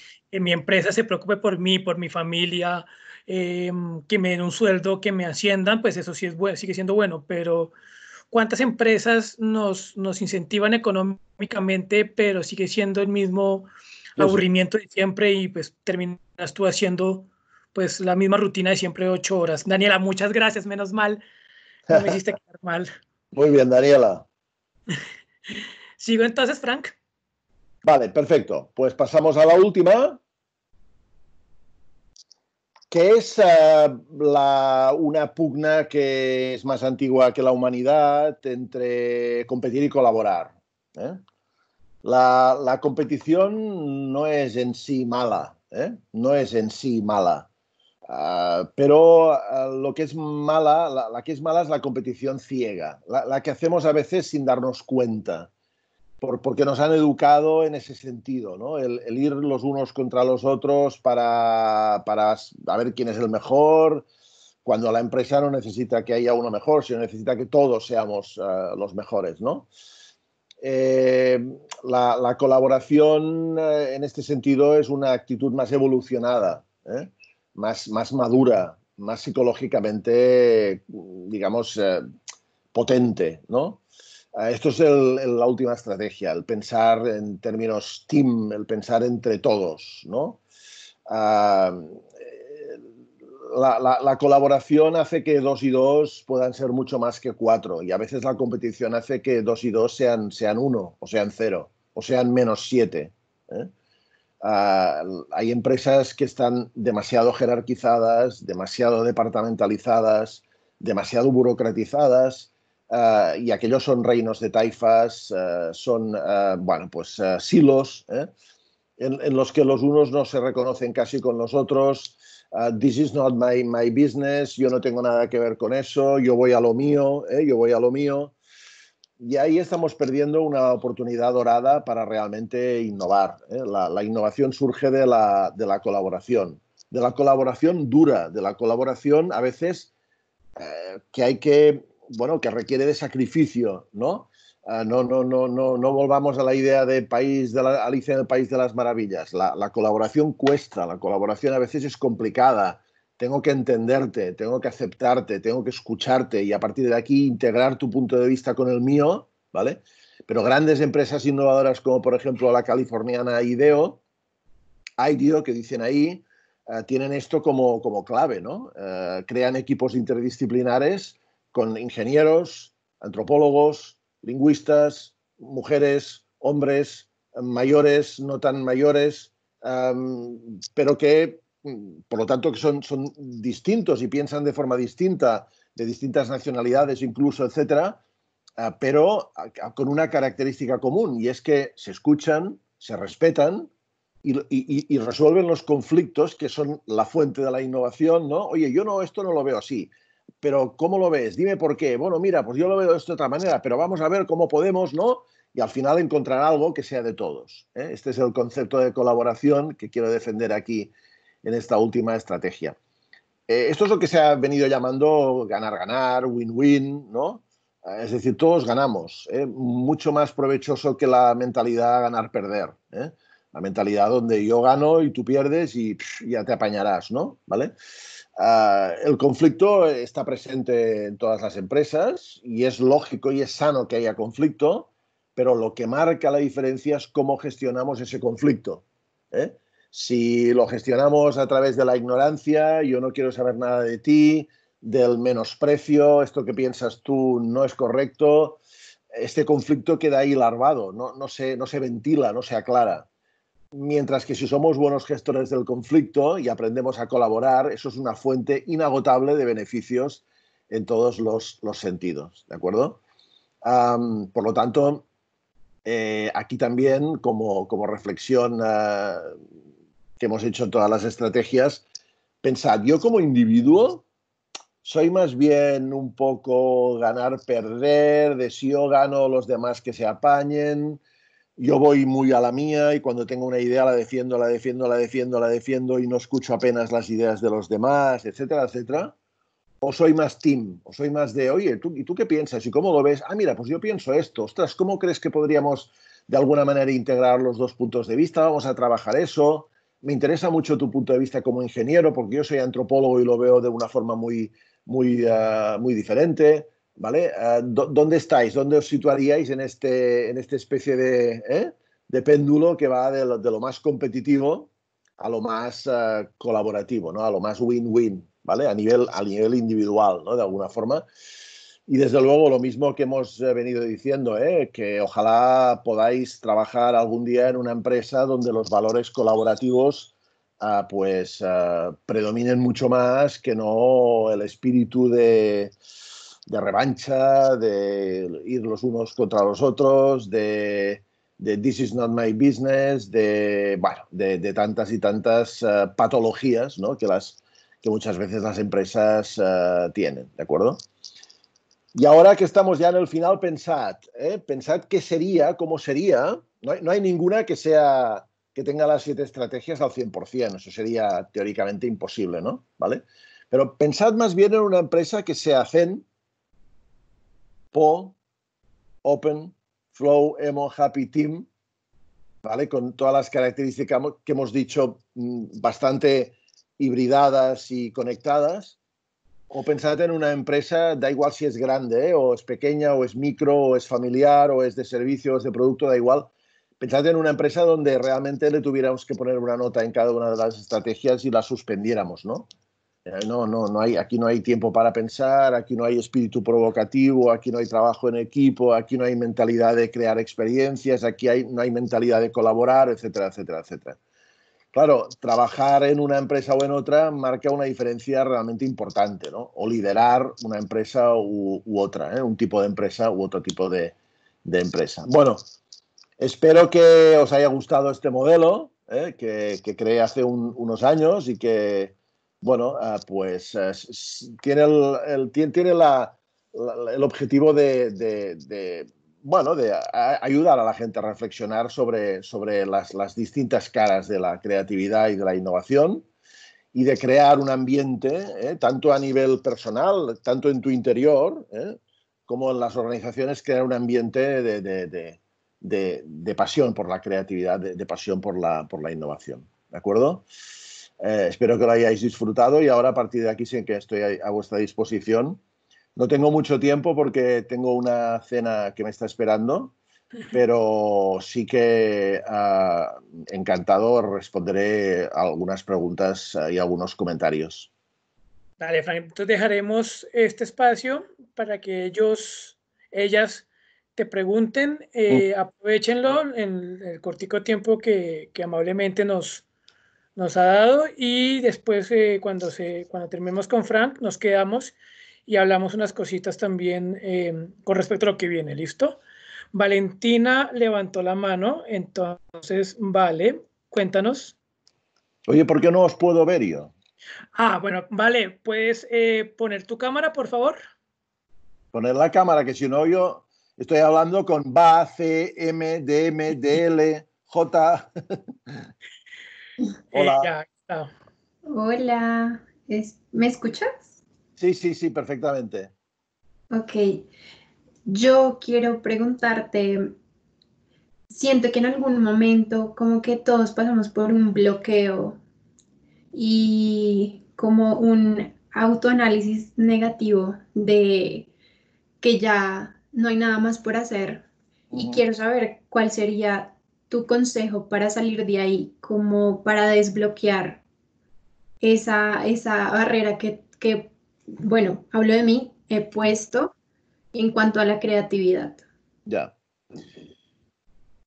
mi empresa se preocupe por mí, por mi familia, em, que me den un sueldo, que me asciendan, pues eso sí es bueno, sigue siendo bueno, pero ¿cuántas empresas nos, nos incentivan económicamente, pero sigue siendo el mismo aburrimiento de siempre y pues terminas tú haciendo pues la misma rutina de siempre ocho horas? Daniela, muchas gracias, menos mal no me hiciste quedar mal. Muy bien, Daniela. ¿Sigo entonces, Frank? Vale, perfecto. Pues pasamos a la última, que es eh, una pugna que es más antigua que la humanidad entre competir y colaborar. Eh. La, competición no es en sí mala, eh, no es en sí mala. Ah, pero ah, lo que es mala, la, que es mala es la competición ciega, la, que hacemos a veces sin darnos cuenta, porque nos han educado en ese sentido, ¿no? el, ir los unos contra los otros para, ver quién es el mejor, cuando la empresa no necesita que haya uno mejor, sino necesita que todos seamos ah, los mejores, ¿no? Eh, la, la, colaboración eh, en este sentido es una actitud más evolucionada. ¿eh? más, madura, más psicológicamente, digamos, eh, potente, ¿no? Eh, esto es la última estrategia, el pensar en términos team, el pensar entre todos, ¿no? Ah, eh, la, colaboración hace que dos y dos puedan ser mucho más que cuatro y a veces la competición hace que dos y dos sean, sean uno o sean cero o sean menos siete. ¿eh? Ah, hay empresas que están demasiado jerarquizadas, demasiado departamentalizadas, demasiado burocratizadas, ah, y aquellos son reinos de taifas, ah, son, bueno, pues silos, ¿eh? en, los que los unos no se reconocen casi con los otros. this is not my, my business, yo no tengo nada que ver con eso, yo voy a lo mío, ¿eh? yo voy a lo mío y ahí estamos perdiendo una oportunidad dorada para realmente innovar. La, innovación surge de la, de la, colaboración, de la colaboración dura, de la colaboración a veces que hay que, bueno, que requiere de sacrificio, ¿no? no, no, no, no, no volvamos a la idea de país de Alicia en el País de las Maravillas. La, la colaboración cuesta, la colaboración a veces es complicada, tengo que entenderte, tengo que aceptarte, tengo que escucharte y a partir de aquí integrar tu punto de vista con el mío, ¿vale? Pero grandes empresas innovadoras como por ejemplo la californiana IDEO, IDEO que dicen ahí, eh, tienen esto como, clave, ¿no? Eh, crean equipos interdisciplinares con ingenieros, antropólogos, lingüistas, mujeres, hombres, mayores, no tan mayores, em, pero que Mm, por lo tanto, que son, son distintos y piensan de forma distinta, de distintas nacionalidades incluso, etcétera, ah, pero ah, con una característica común, y es que se escuchan, se respetan y, resuelven los conflictos que son la fuente de la innovación, ¿no? Oye, yo no, esto no lo veo así, pero ¿cómo lo ves? Dime por qué. Bueno, mira, pues yo lo veo de esta otra manera, pero vamos a ver cómo podemos, ¿no? Y al final encontrar algo que sea de todos. ¿eh? Este es el concepto de colaboración que quiero defender aquí en esta última estrategia. Eh, esto es lo que se ha venido llamando ganar-ganar, win-win, ¿no? Eh, es decir, todos ganamos. ¿eh? Mucho más provechoso que la mentalidad ganar-perder. ¿eh? La mentalidad donde yo gano y tú pierdes y ya te apañarás, ¿no? ¿Vale? Ah, el conflicto está presente en todas las empresas y es lógico y es sano que haya conflicto, pero lo que marca la diferencia es cómo gestionamos ese conflicto. ¿eh? Si lo gestionamos a través de la ignorancia, yo no quiero saber nada de ti, del menosprecio, esto que piensas tú no es correcto, este conflicto queda ahí larvado, no, no, se, no se ventila, no se aclara. Mientras que si somos buenos gestores del conflicto y aprendemos a colaborar, eso es una fuente inagotable de beneficios en todos los, sentidos, ¿de acuerdo? por lo tanto, eh, aquí también, como, reflexión eh, que hemos hecho todas las estrategias, pensad, yo como individuo soy más bien un poco ganar, perder, de si yo gano, los demás que se apañen, yo voy muy a la mía y cuando tengo una idea la defiendo, la defiendo, la defiendo, la defiendo y no escucho apenas las ideas de los demás, etcétera, etcétera. O soy más team, o soy más de, oye, ¿tú, ¿y tú qué piensas? ¿Y cómo lo ves? Ah, mira, pues yo pienso esto. Ostras, ¿cómo crees que podríamos de alguna manera integrar los dos puntos de vista? Vamos a trabajar eso. Me interesa mucho tu punto de vista como ingeniero, porque yo soy antropólogo y lo veo de una forma muy, muy, ah, muy diferente. ¿Vale? Ah, ¿Dónde estáis? ¿Dónde os situaríais en, este, en esta especie de, ¿eh? de péndulo que va de lo, más competitivo a lo más ah, colaborativo, ¿no? a lo más win-win, ¿vale? a, nivel, a nivel individual, ¿no? de alguna forma. Y desde luego lo mismo que hemos eh, venido diciendo, ¿eh? que ojalá podáis trabajar algún día en una empresa donde los valores colaborativos ah, pues ah, predominen mucho más que no el espíritu de, revancha, de ir los unos contra los otros, de, this is not my business, de, tantas y tantas ah, patologías ¿no? que, las, que muchas veces las empresas tienen, ¿de acuerdo? Y ahora que estamos ya en el final, pensad, ¿eh? pensad qué sería, cómo sería. No hay, ninguna que sea que tenga las siete estrategias al 100%, eso sería teóricamente imposible, ¿no? ¿Vale? Pero pensad más bien en una empresa que sea Zen, Po, Open, Flow, Emo, Happy Team, ¿vale? Con todas las características que hemos dicho mm, bastante hibridadas y conectadas, o pensad en una empresa, da igual si es grande, ¿eh? o es pequeña, o es micro, o es familiar, o es de servicios, de producto, da igual. Pensad en una empresa donde realmente le tuviéramos que poner una nota en cada una de las estrategias y la suspendiéramos, ¿no? Eh, no, no, no hay, aquí no hay tiempo para pensar, aquí no hay espíritu provocativo, aquí no hay trabajo en equipo, aquí no hay mentalidad de crear experiencias, aquí hay, no hay mentalidad de colaborar, etcétera, etcétera, etcétera. Claro, trabajar en una empresa o en otra marca una diferencia realmente importante, ¿no? O liderar una empresa u, otra, ¿eh? un tipo de empresa u otro tipo de, empresa. Bueno, espero que os haya gustado este modelo ¿eh? que, creé hace unos años y que, bueno, ah, pues ah, tiene, el, tiene el objetivo de bueno, de ayudar a la gente a reflexionar sobre, sobre las, las, distintas caras de la creatividad y de la innovación y de crear un ambiente, ¿eh? tanto a nivel personal, tanto en tu interior, ¿eh? como en las organizaciones, crear un ambiente de, de, de, de pasión por la creatividad, de, pasión por la, por la innovación. ¿De acuerdo? Eh, espero que lo hayáis disfrutado y ahora a partir de aquí sí que estoy a vuestra disposición no tengo mucho tiempo porque tengo una cena que me está esperando, pero sí que ah, encantado responderé algunas preguntas y algunos comentarios. Vale, Frank, entonces dejaremos este espacio para que ellos, ellas, te pregunten, eh, mm. aprovechenlo en el cortico tiempo que, amablemente nos, nos ha dado y después eh, cuando, se, cuando terminemos con Frank nos quedamos y hablamos unas cositas también em, con respecto a lo que viene, ¿listo? Valentina levantó la mano, entonces, vale, cuéntanos. Oye, ¿por qué no os puedo ver yo? Ah, bueno, vale, ¿puedes eh, poner tu cámara, por favor? Poner la cámara, que si no yo estoy hablando con BA, C, M, D, M, J. Eh, Hola. Hola, ¿me escuchas? Sí, sí, sí, perfectamente. Ok. Yo quiero preguntarte, siento que en algún momento como que todos pasamos por un bloqueo y como un autoanálisis negativo de que ya no hay nada más por hacer. Y quiero saber cuál sería tu consejo para salir de ahí, como para desbloquear esa, esa barrera que, que bueno, hablo de mí, he puesto en cuanto a la creatividad. Ya.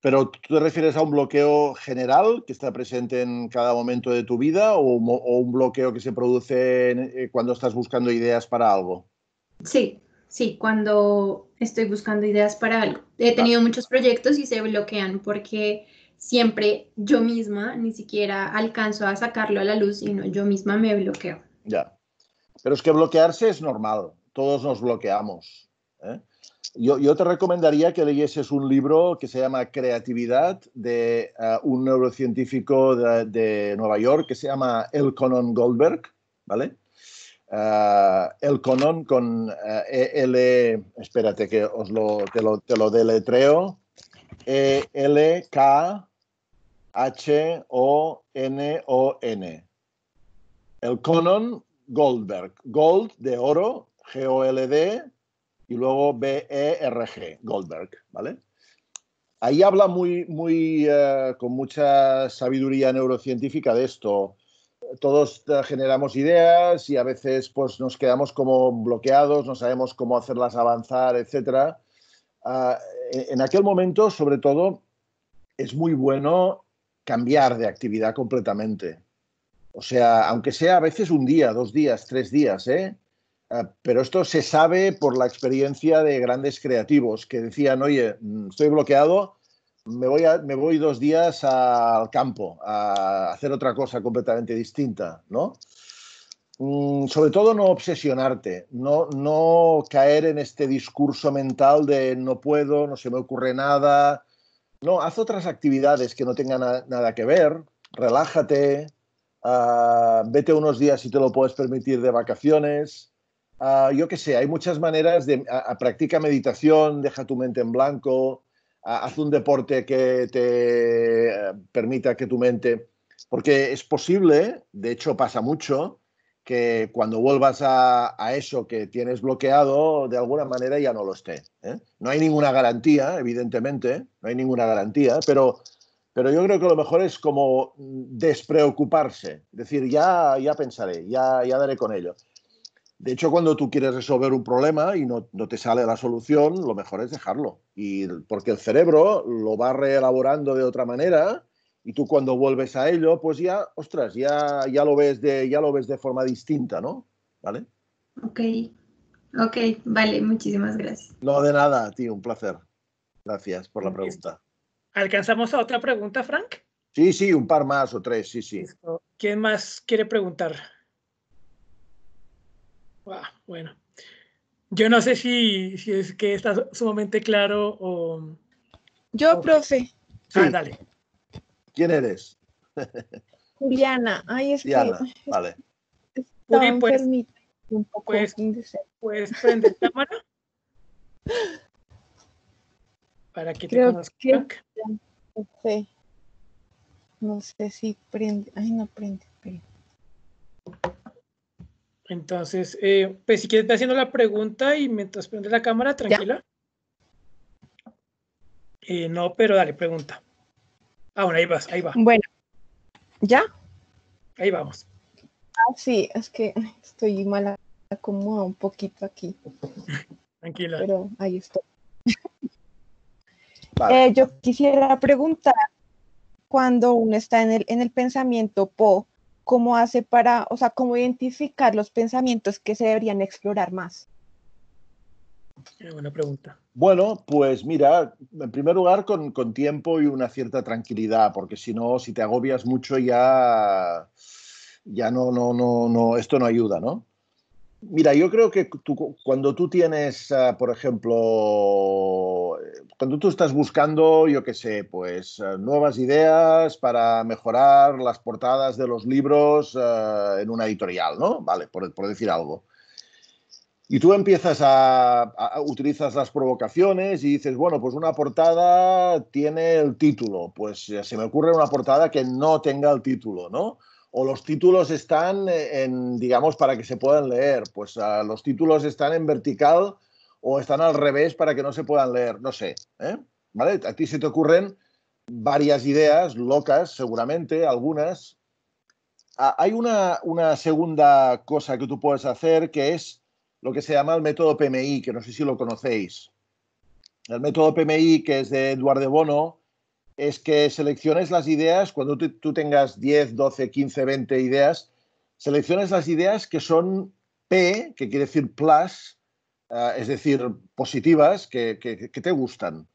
Pero tú te refieres a un bloqueo general que está presente en cada momento de tu vida o, un bloqueo que se produce eh, cuando estás buscando ideas para algo. Sí, sí, cuando estoy buscando ideas para algo. He tenido muchos proyectos y se bloquean porque siempre yo misma ni siquiera alcanzo a sacarlo a la luz, sino yo misma me bloqueo. Ya. Pero es que bloquearse es normal, todos nos bloqueamos. ¿eh? Yo, te recomendaría que leyeses un libro que se llama Creatividad de eh, un neurocientífico de, Nueva York que se llama El Conon Goldberg, ¿vale? Eh, el Conon con el e espérate que os lo, te, lo, te lo deletreo, E L K H O N O N. El Conon Goldberg. Gold de oro, G-O-L-D, y luego B-E-R-G, Goldberg, ¿vale? Ahí habla muy, eh, con mucha sabiduría neurocientífica de esto. Todos generamos ideas y a veces pues, nos quedamos como bloqueados, no sabemos cómo hacerlas avanzar, etc. Ah, e, en aquel momento, sobre todo, es muy bueno cambiar de actividad completamente o sea, aunque sea a veces un día, dos días, tres días, ¿eh? Ah, pero esto se sabe por la experiencia de grandes creativos que decían, oye, mm, estoy bloqueado, me voy, me voy dos días al campo a hacer otra cosa completamente distinta, ¿no? Mm, sobre todo no obsesionarte, no, no caer en este discurso mental de no puedo, no se me ocurre nada. No, haz otras actividades que no tengan nada que ver, relájate, Ah, vete unos días si te lo puedes permitir de vacaciones. Ah, yo qué sé, hay muchas maneras de... practica meditación, deja tu mente en blanco, haz un deporte que te eh, permita que tu mente... Porque es posible, de hecho pasa mucho, que cuando vuelvas a, eso que tienes bloqueado, de alguna manera ya no lo esté. ¿eh? No hay ninguna garantía, evidentemente, no hay ninguna garantía, pero pero yo creo que lo mejor es como despreocuparse, decir, ya, ya pensaré, ya, ya daré con ello. De hecho, cuando tú quieres resolver un problema y no, te sale la solución, lo mejor es dejarlo. Y porque el cerebro lo va reelaborando de otra manera y tú cuando vuelves a ello, pues ya, ostras, ya, ya, lo, ves de, ya lo ves de forma distinta, ¿no? ¿Vale? Ok, ok, vale, muchísimas gracias. No, de nada, tío, un placer. Gracias por la pregunta. ¿Alcanzamos a otra pregunta, Frank? Sí, sí, un par más o tres, sí, sí. ¿Quién más quiere preguntar? bueno, yo no sé si, es que está sumamente claro o... Yo, profe. Ah, dale. ¿Quién eres? Juliana. Ay, es Juliana, vale. pues, un poco ¿Puedes, ¿Puedes prender cámara? para que te conozcan. No sé. si prende. Ay, no prende. Entonces, eh, pues si quieres, te haciendo la pregunta y mientras prende la cámara, tranquila. Eh, no, pero dale, pregunta. Ah, bueno, ahí vas, ahí va. Bueno, ¿ya? Ahí vamos. Ah, sí, es que estoy mal acomodada un poquito aquí. Tranquila. Pero ahí estoy. Eh, yo quisiera preguntar, cuando uno está en el, en el pensamiento PO, ¿cómo hace para, o sea, cómo identificar los pensamientos que se deberían explorar más? Buena pregunta. Bueno, pues mira, en primer lugar con, con tiempo y una cierta tranquilidad, porque si no, si te agobias mucho ya, ya no, no, no, esto no ayuda, ¿no? Mira, yo creo que cuando tú tienes, ah, por ejemplo, cuando tú estás buscando, yo qué sé, pues ah, nuevas ideas para mejorar las portadas de los libros ah, en una editorial, ¿no? Vale, por, decir algo. Y tú empiezas a, a, utilizas las provocaciones y dices, bueno, pues una portada tiene el título, pues eh, se me ocurre una portada que no tenga el título, ¿no? o los títulos están e, en, digamos, para que se puedan leer. Pues ah, los títulos están en vertical o están al revés para que no se puedan leer. No sé. ¿eh? A ti se te ocurren varias ideas locas, seguramente, algunas. Ah, hay una, una segunda cosa que tú puedes hacer que es lo que se llama el método PMI, que no sé si lo conocéis. El método PMI, que es de Eduardo Bono, es que selecciones las ideas, cuando tú, tengas 10, 12, 15, 20 ideas, selecciones las ideas que son P, que quiere decir plus, ah, es decir, positivas, que, te gustan.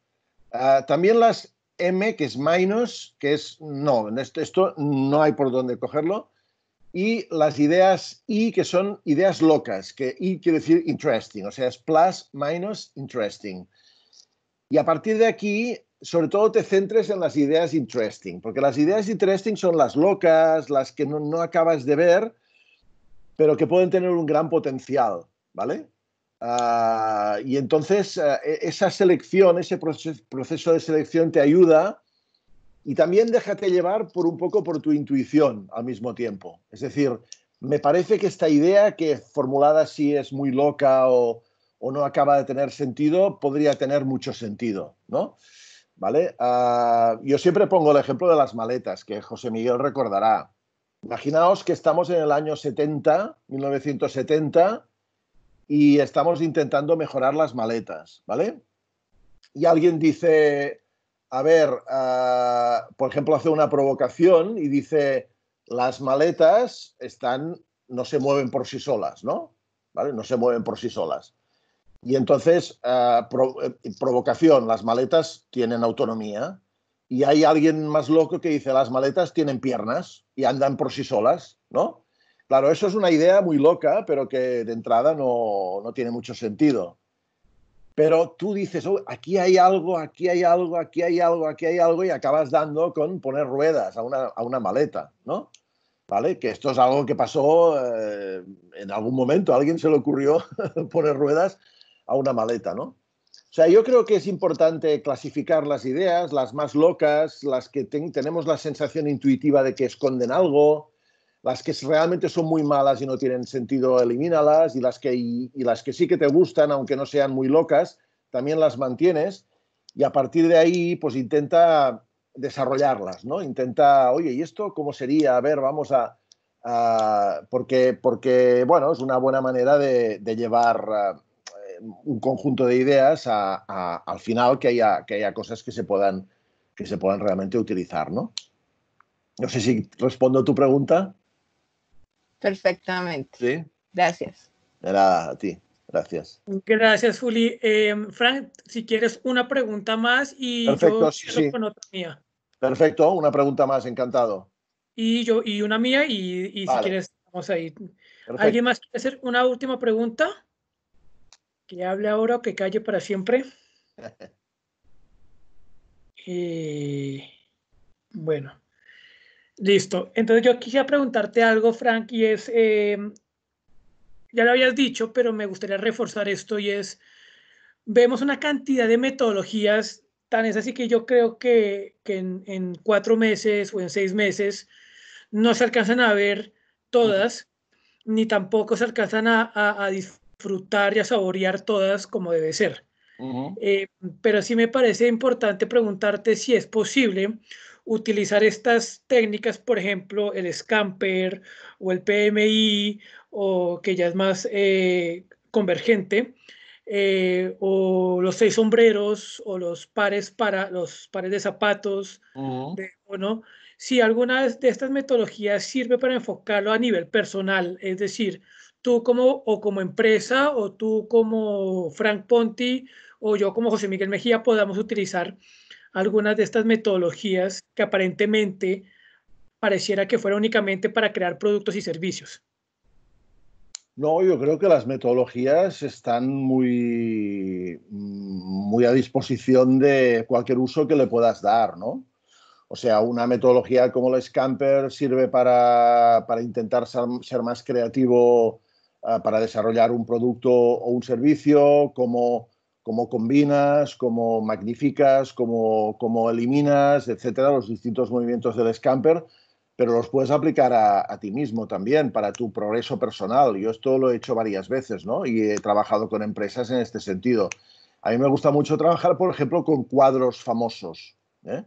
Ah, también las M, que es minus, que es no, esto, esto no hay por dónde cogerlo. Y las ideas I, que son ideas locas, que I quiere decir interesting, o sea, es plus, minus, interesting. Y a partir de aquí sobre todo te centres en las ideas interesting, porque las ideas interesting son las locas, las que no, acabas de ver, pero que pueden tener un gran potencial, ¿vale? Ah, y entonces eh, e-, esa selección, ese proceso de selección te ayuda y también déjate llevar por un poco por tu intuición al mismo tiempo. Es decir, me parece que esta idea que formulada así es muy loca o, o no acaba de tener sentido, podría tener mucho sentido, ¿no? ¿vale? Ah, yo siempre pongo el ejemplo de las maletas, que José Miguel recordará. Imaginaos que estamos en el año 70, 1970, y estamos intentando mejorar las maletas, ¿vale? Y alguien dice, a ver, ah, por ejemplo, hace una provocación y dice, las maletas están, no se mueven por sí solas, ¿no? No se mueven por sí solas. Y entonces, eh, eh, provocación, las maletas tienen autonomía y hay alguien más loco que dice, las maletas tienen piernas y andan por sí solas, ¿no? Claro, eso es una idea muy loca, pero que de entrada no, tiene mucho sentido. Pero tú dices, oh, aquí hay algo, aquí hay algo, aquí hay algo, aquí hay algo, y acabas dando con poner ruedas a una, maleta, ¿no? ¿Vale? Que esto es algo que pasó eh, en algún momento, alguien se le ocurrió poner ruedas a una maleta, ¿no? O sea, yo creo que es importante clasificar las ideas, las más locas, las que tenemos la sensación intuitiva de que esconden algo, las que realmente son muy malas y no tienen sentido, elimínalas, y las que, y, las que sí que te gustan, aunque no sean muy locas, también las mantienes, y a partir de ahí, pues intenta desarrollarlas, ¿no? Intenta, oye, ¿y esto cómo sería? A ver, vamos a... porque, porque, bueno, es una buena manera de, llevar un conjunto de ideas a, al final que haya, que haya cosas que se puedan, que se puedan realmente utilizar, ¿no? No sé si respondo tu pregunta. Perfectamente. Sí. Gracias. a ti. Gracias. Gracias, Juli. Eh, Frank, si quieres una pregunta más y Perfecto, yo con otra mía. Perfecto, una pregunta más, encantado. Y yo, y una mía, y, si quieres, vamos ahí. ir ¿Alguien más quiere hacer una última pregunta? que hable ahora o que calle para siempre. bueno, listo. Entonces yo quisiera preguntarte algo, Frank, y es, em, ya lo habías dicho, pero me gustaría reforzar esto y es, vemos una cantidad de metodologías, tan es así que yo creo que, en, cuatro meses o en seis meses no se alcanzan a ver todas, ni tampoco se alcanzan a, a disfrutar frutar y a saborear todas como debe ser. Eh, pero sí me parece importante preguntarte si es posible utilizar estas técnicas, por ejemplo, el scamper o el PMI, o que ya es más eh, convergente, eh, o los seis sombreros o los pares para los pares de zapatos, o no, si alguna de estas metodologías sirve para enfocarlo a nivel personal, es decir, tú como o como empresa o tú como Frank Ponti o yo como José Miguel Mejía podamos utilizar algunas de estas metodologías que aparentemente pareciera que fuera únicamente para crear productos y servicios. No, yo creo que las metodologías están muy, muy a disposición de cualquier uso que le puedas dar, ¿no? O sea, una metodología como la Scamper sirve para, intentar ser, más creativo eh, para desarrollar un producto o un servicio, cómo, combinas, cómo magnificas, cómo, eliminas, etcétera, los distintos movimientos del scamper, pero los puedes aplicar a, a, ti mismo también para tu progreso personal. Yo esto lo he hecho varias veces, ¿no? Y he trabajado con empresas en este sentido. A mí me gusta mucho trabajar, por ejemplo, con cuadros famosos. ¿eh?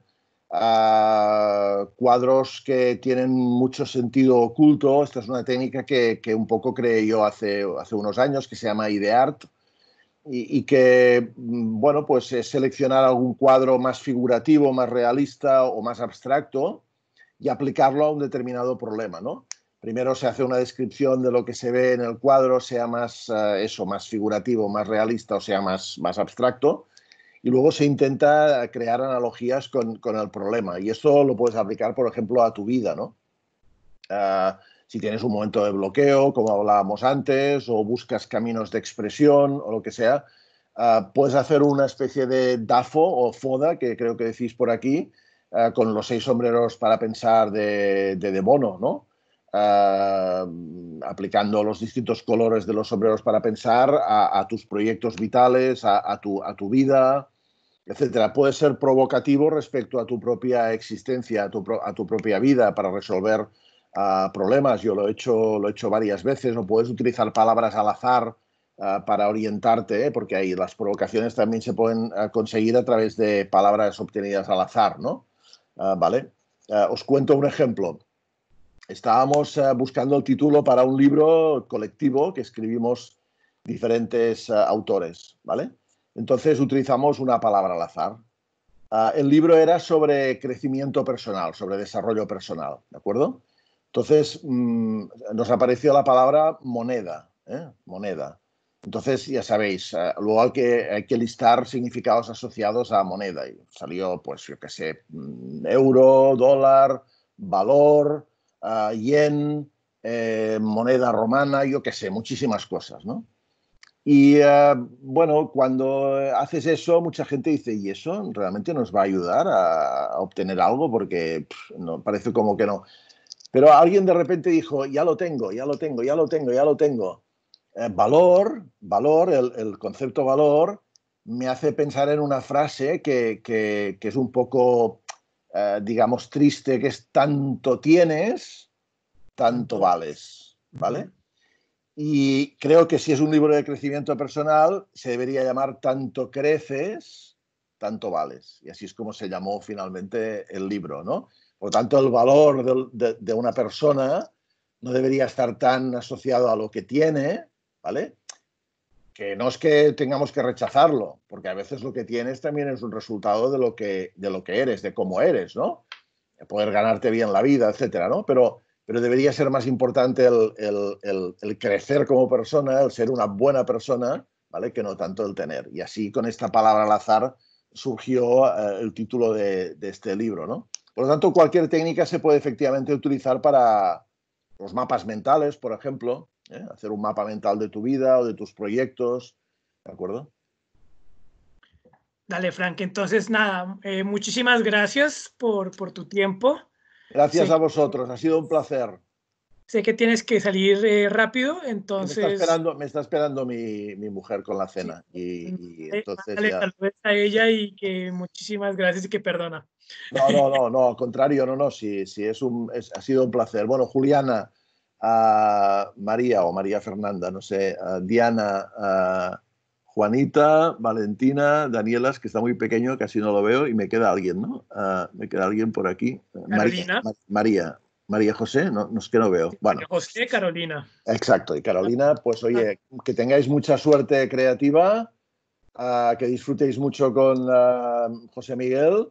a cuadros que tienen mucho sentido oculto. Esta es una técnica que, un poco creé yo hace, unos años, que se llama IDEART, y, y, que, mm, bueno, pues es seleccionar algún cuadro más figurativo, más realista o más abstracto y aplicarlo a un determinado problema, ¿no? Primero se hace una descripción de lo que se ve en el cuadro, sea más eh, eso, más figurativo, más realista o sea más, más abstracto, y luego se intenta crear analogías con, el problema. Y esto lo puedes aplicar, por ejemplo, a tu vida, ¿no? Ah, si tienes un momento de bloqueo, como hablábamos antes, o buscas caminos de expresión o lo que sea, ah, puedes hacer una especie de DAFO o FODA, que creo que decís por aquí, ah, con los seis sombreros para pensar de, de, Bono, ¿no? aplicando los distintos colores de los sombreros para pensar a, tus proyectos vitales, a tu vida, etcétera. Puede ser provocativo respecto a tu propia existencia, a tu, propia vida para resolver ah, problemas. Yo lo he, hecho, lo he hecho varias veces. No puedes utilizar palabras al azar ah, para orientarte, ¿eh? porque ahí las provocaciones también se pueden ah, conseguir a través de palabras obtenidas al azar, ¿no? vale. os cuento un ejemplo. Estábamos buscando el título para un libro colectivo que escribimos diferentes autores, ¿vale? Entonces utilizamos una palabra al azar. Ah, el libro era sobre crecimiento personal, sobre desarrollo personal, ¿de acuerdo? Entonces mm, nos apareció la palabra moneda, ¿eh? moneda. Entonces, ya sabéis, ah, luego hay que, listar significados asociados a moneda. Y salió, pues, yo qué sé, mm, euro, dólar, valor, ah, yen, eh, moneda romana, yo qué sé, muchísimas cosas, ¿no? Y ah, bueno, cuando haces eso, mucha gente dice, ¿y eso realmente nos va a ayudar a, obtener algo? Porque no, parece como que no. Pero alguien de repente dijo, ya lo tengo, ya lo tengo, ya lo tengo, ya lo tengo. Eh, valor, valor, el, concepto valor me hace pensar en una frase que, es un poco, eh, digamos, triste, que es tanto tienes, tanto vales, ¿vale? Y creo que si es un libro de crecimiento personal, se debería llamar Tanto creces, tanto vales. Y así es como se llamó finalmente el libro, ¿no? Por tanto, el valor de, una persona no debería estar tan asociado a lo que tiene, ¿vale? Que no es que tengamos que rechazarlo, porque a veces lo que tienes también es un resultado de lo que, de lo que eres, de cómo eres, ¿no? De poder ganarte bien la vida, etcétera, ¿no? Pero pero debería ser más importante el, crecer como persona, el ser una buena persona, ¿vale? Que no tanto el tener. Y así con esta palabra al azar surgió eh, el título de, este libro, ¿no? Por lo tanto, cualquier técnica se puede efectivamente utilizar para los mapas mentales, por ejemplo, ¿eh? hacer un mapa mental de tu vida o de tus proyectos, ¿de acuerdo? Dale, Frank. Entonces, nada, eh, muchísimas gracias por, por tu tiempo. Gracias a vosotros, ha sido un placer. Sé que tienes que salir eh, rápido, entonces... Me está esperando, me está esperando mi, mujer con la cena. Y, entonces Dale, a ella y que muchísimas gracias y que perdona. No, no, no, no, al contrario, no, no, sí, sí, es un, ha sido un placer. Bueno, Juliana, María o María Fernanda, no sé, Diana, Juanita, Valentina, Danielas, que está muy pequeño, casi no lo veo, y me queda alguien, ¿no? Ah, me queda alguien por aquí. Ah, Carolina. María, María, José, no, es que no veo. Bueno. José, Carolina. Exacto, y Carolina, pues oye, ah. que tengáis mucha suerte creativa, que disfrutéis mucho con José Miguel.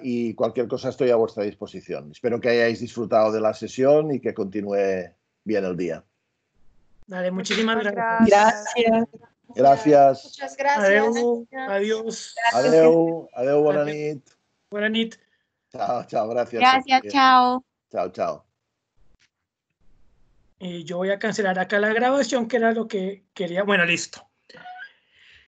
y cualquier cosa estoy a vuestra disposición. Espero que hayáis disfrutado de la sesión y que continúe bien el día. Vale, muchísimas gracias. gracias. Gracias. Muchas gracias. Adiós. adiós. Adiós. buenas noches. buena nit. Chao, chao, gracias. Gracias, chao. Chao, chao. Eh, yo voy a cancelar acá la grabación, que era lo que quería. Bueno, listo.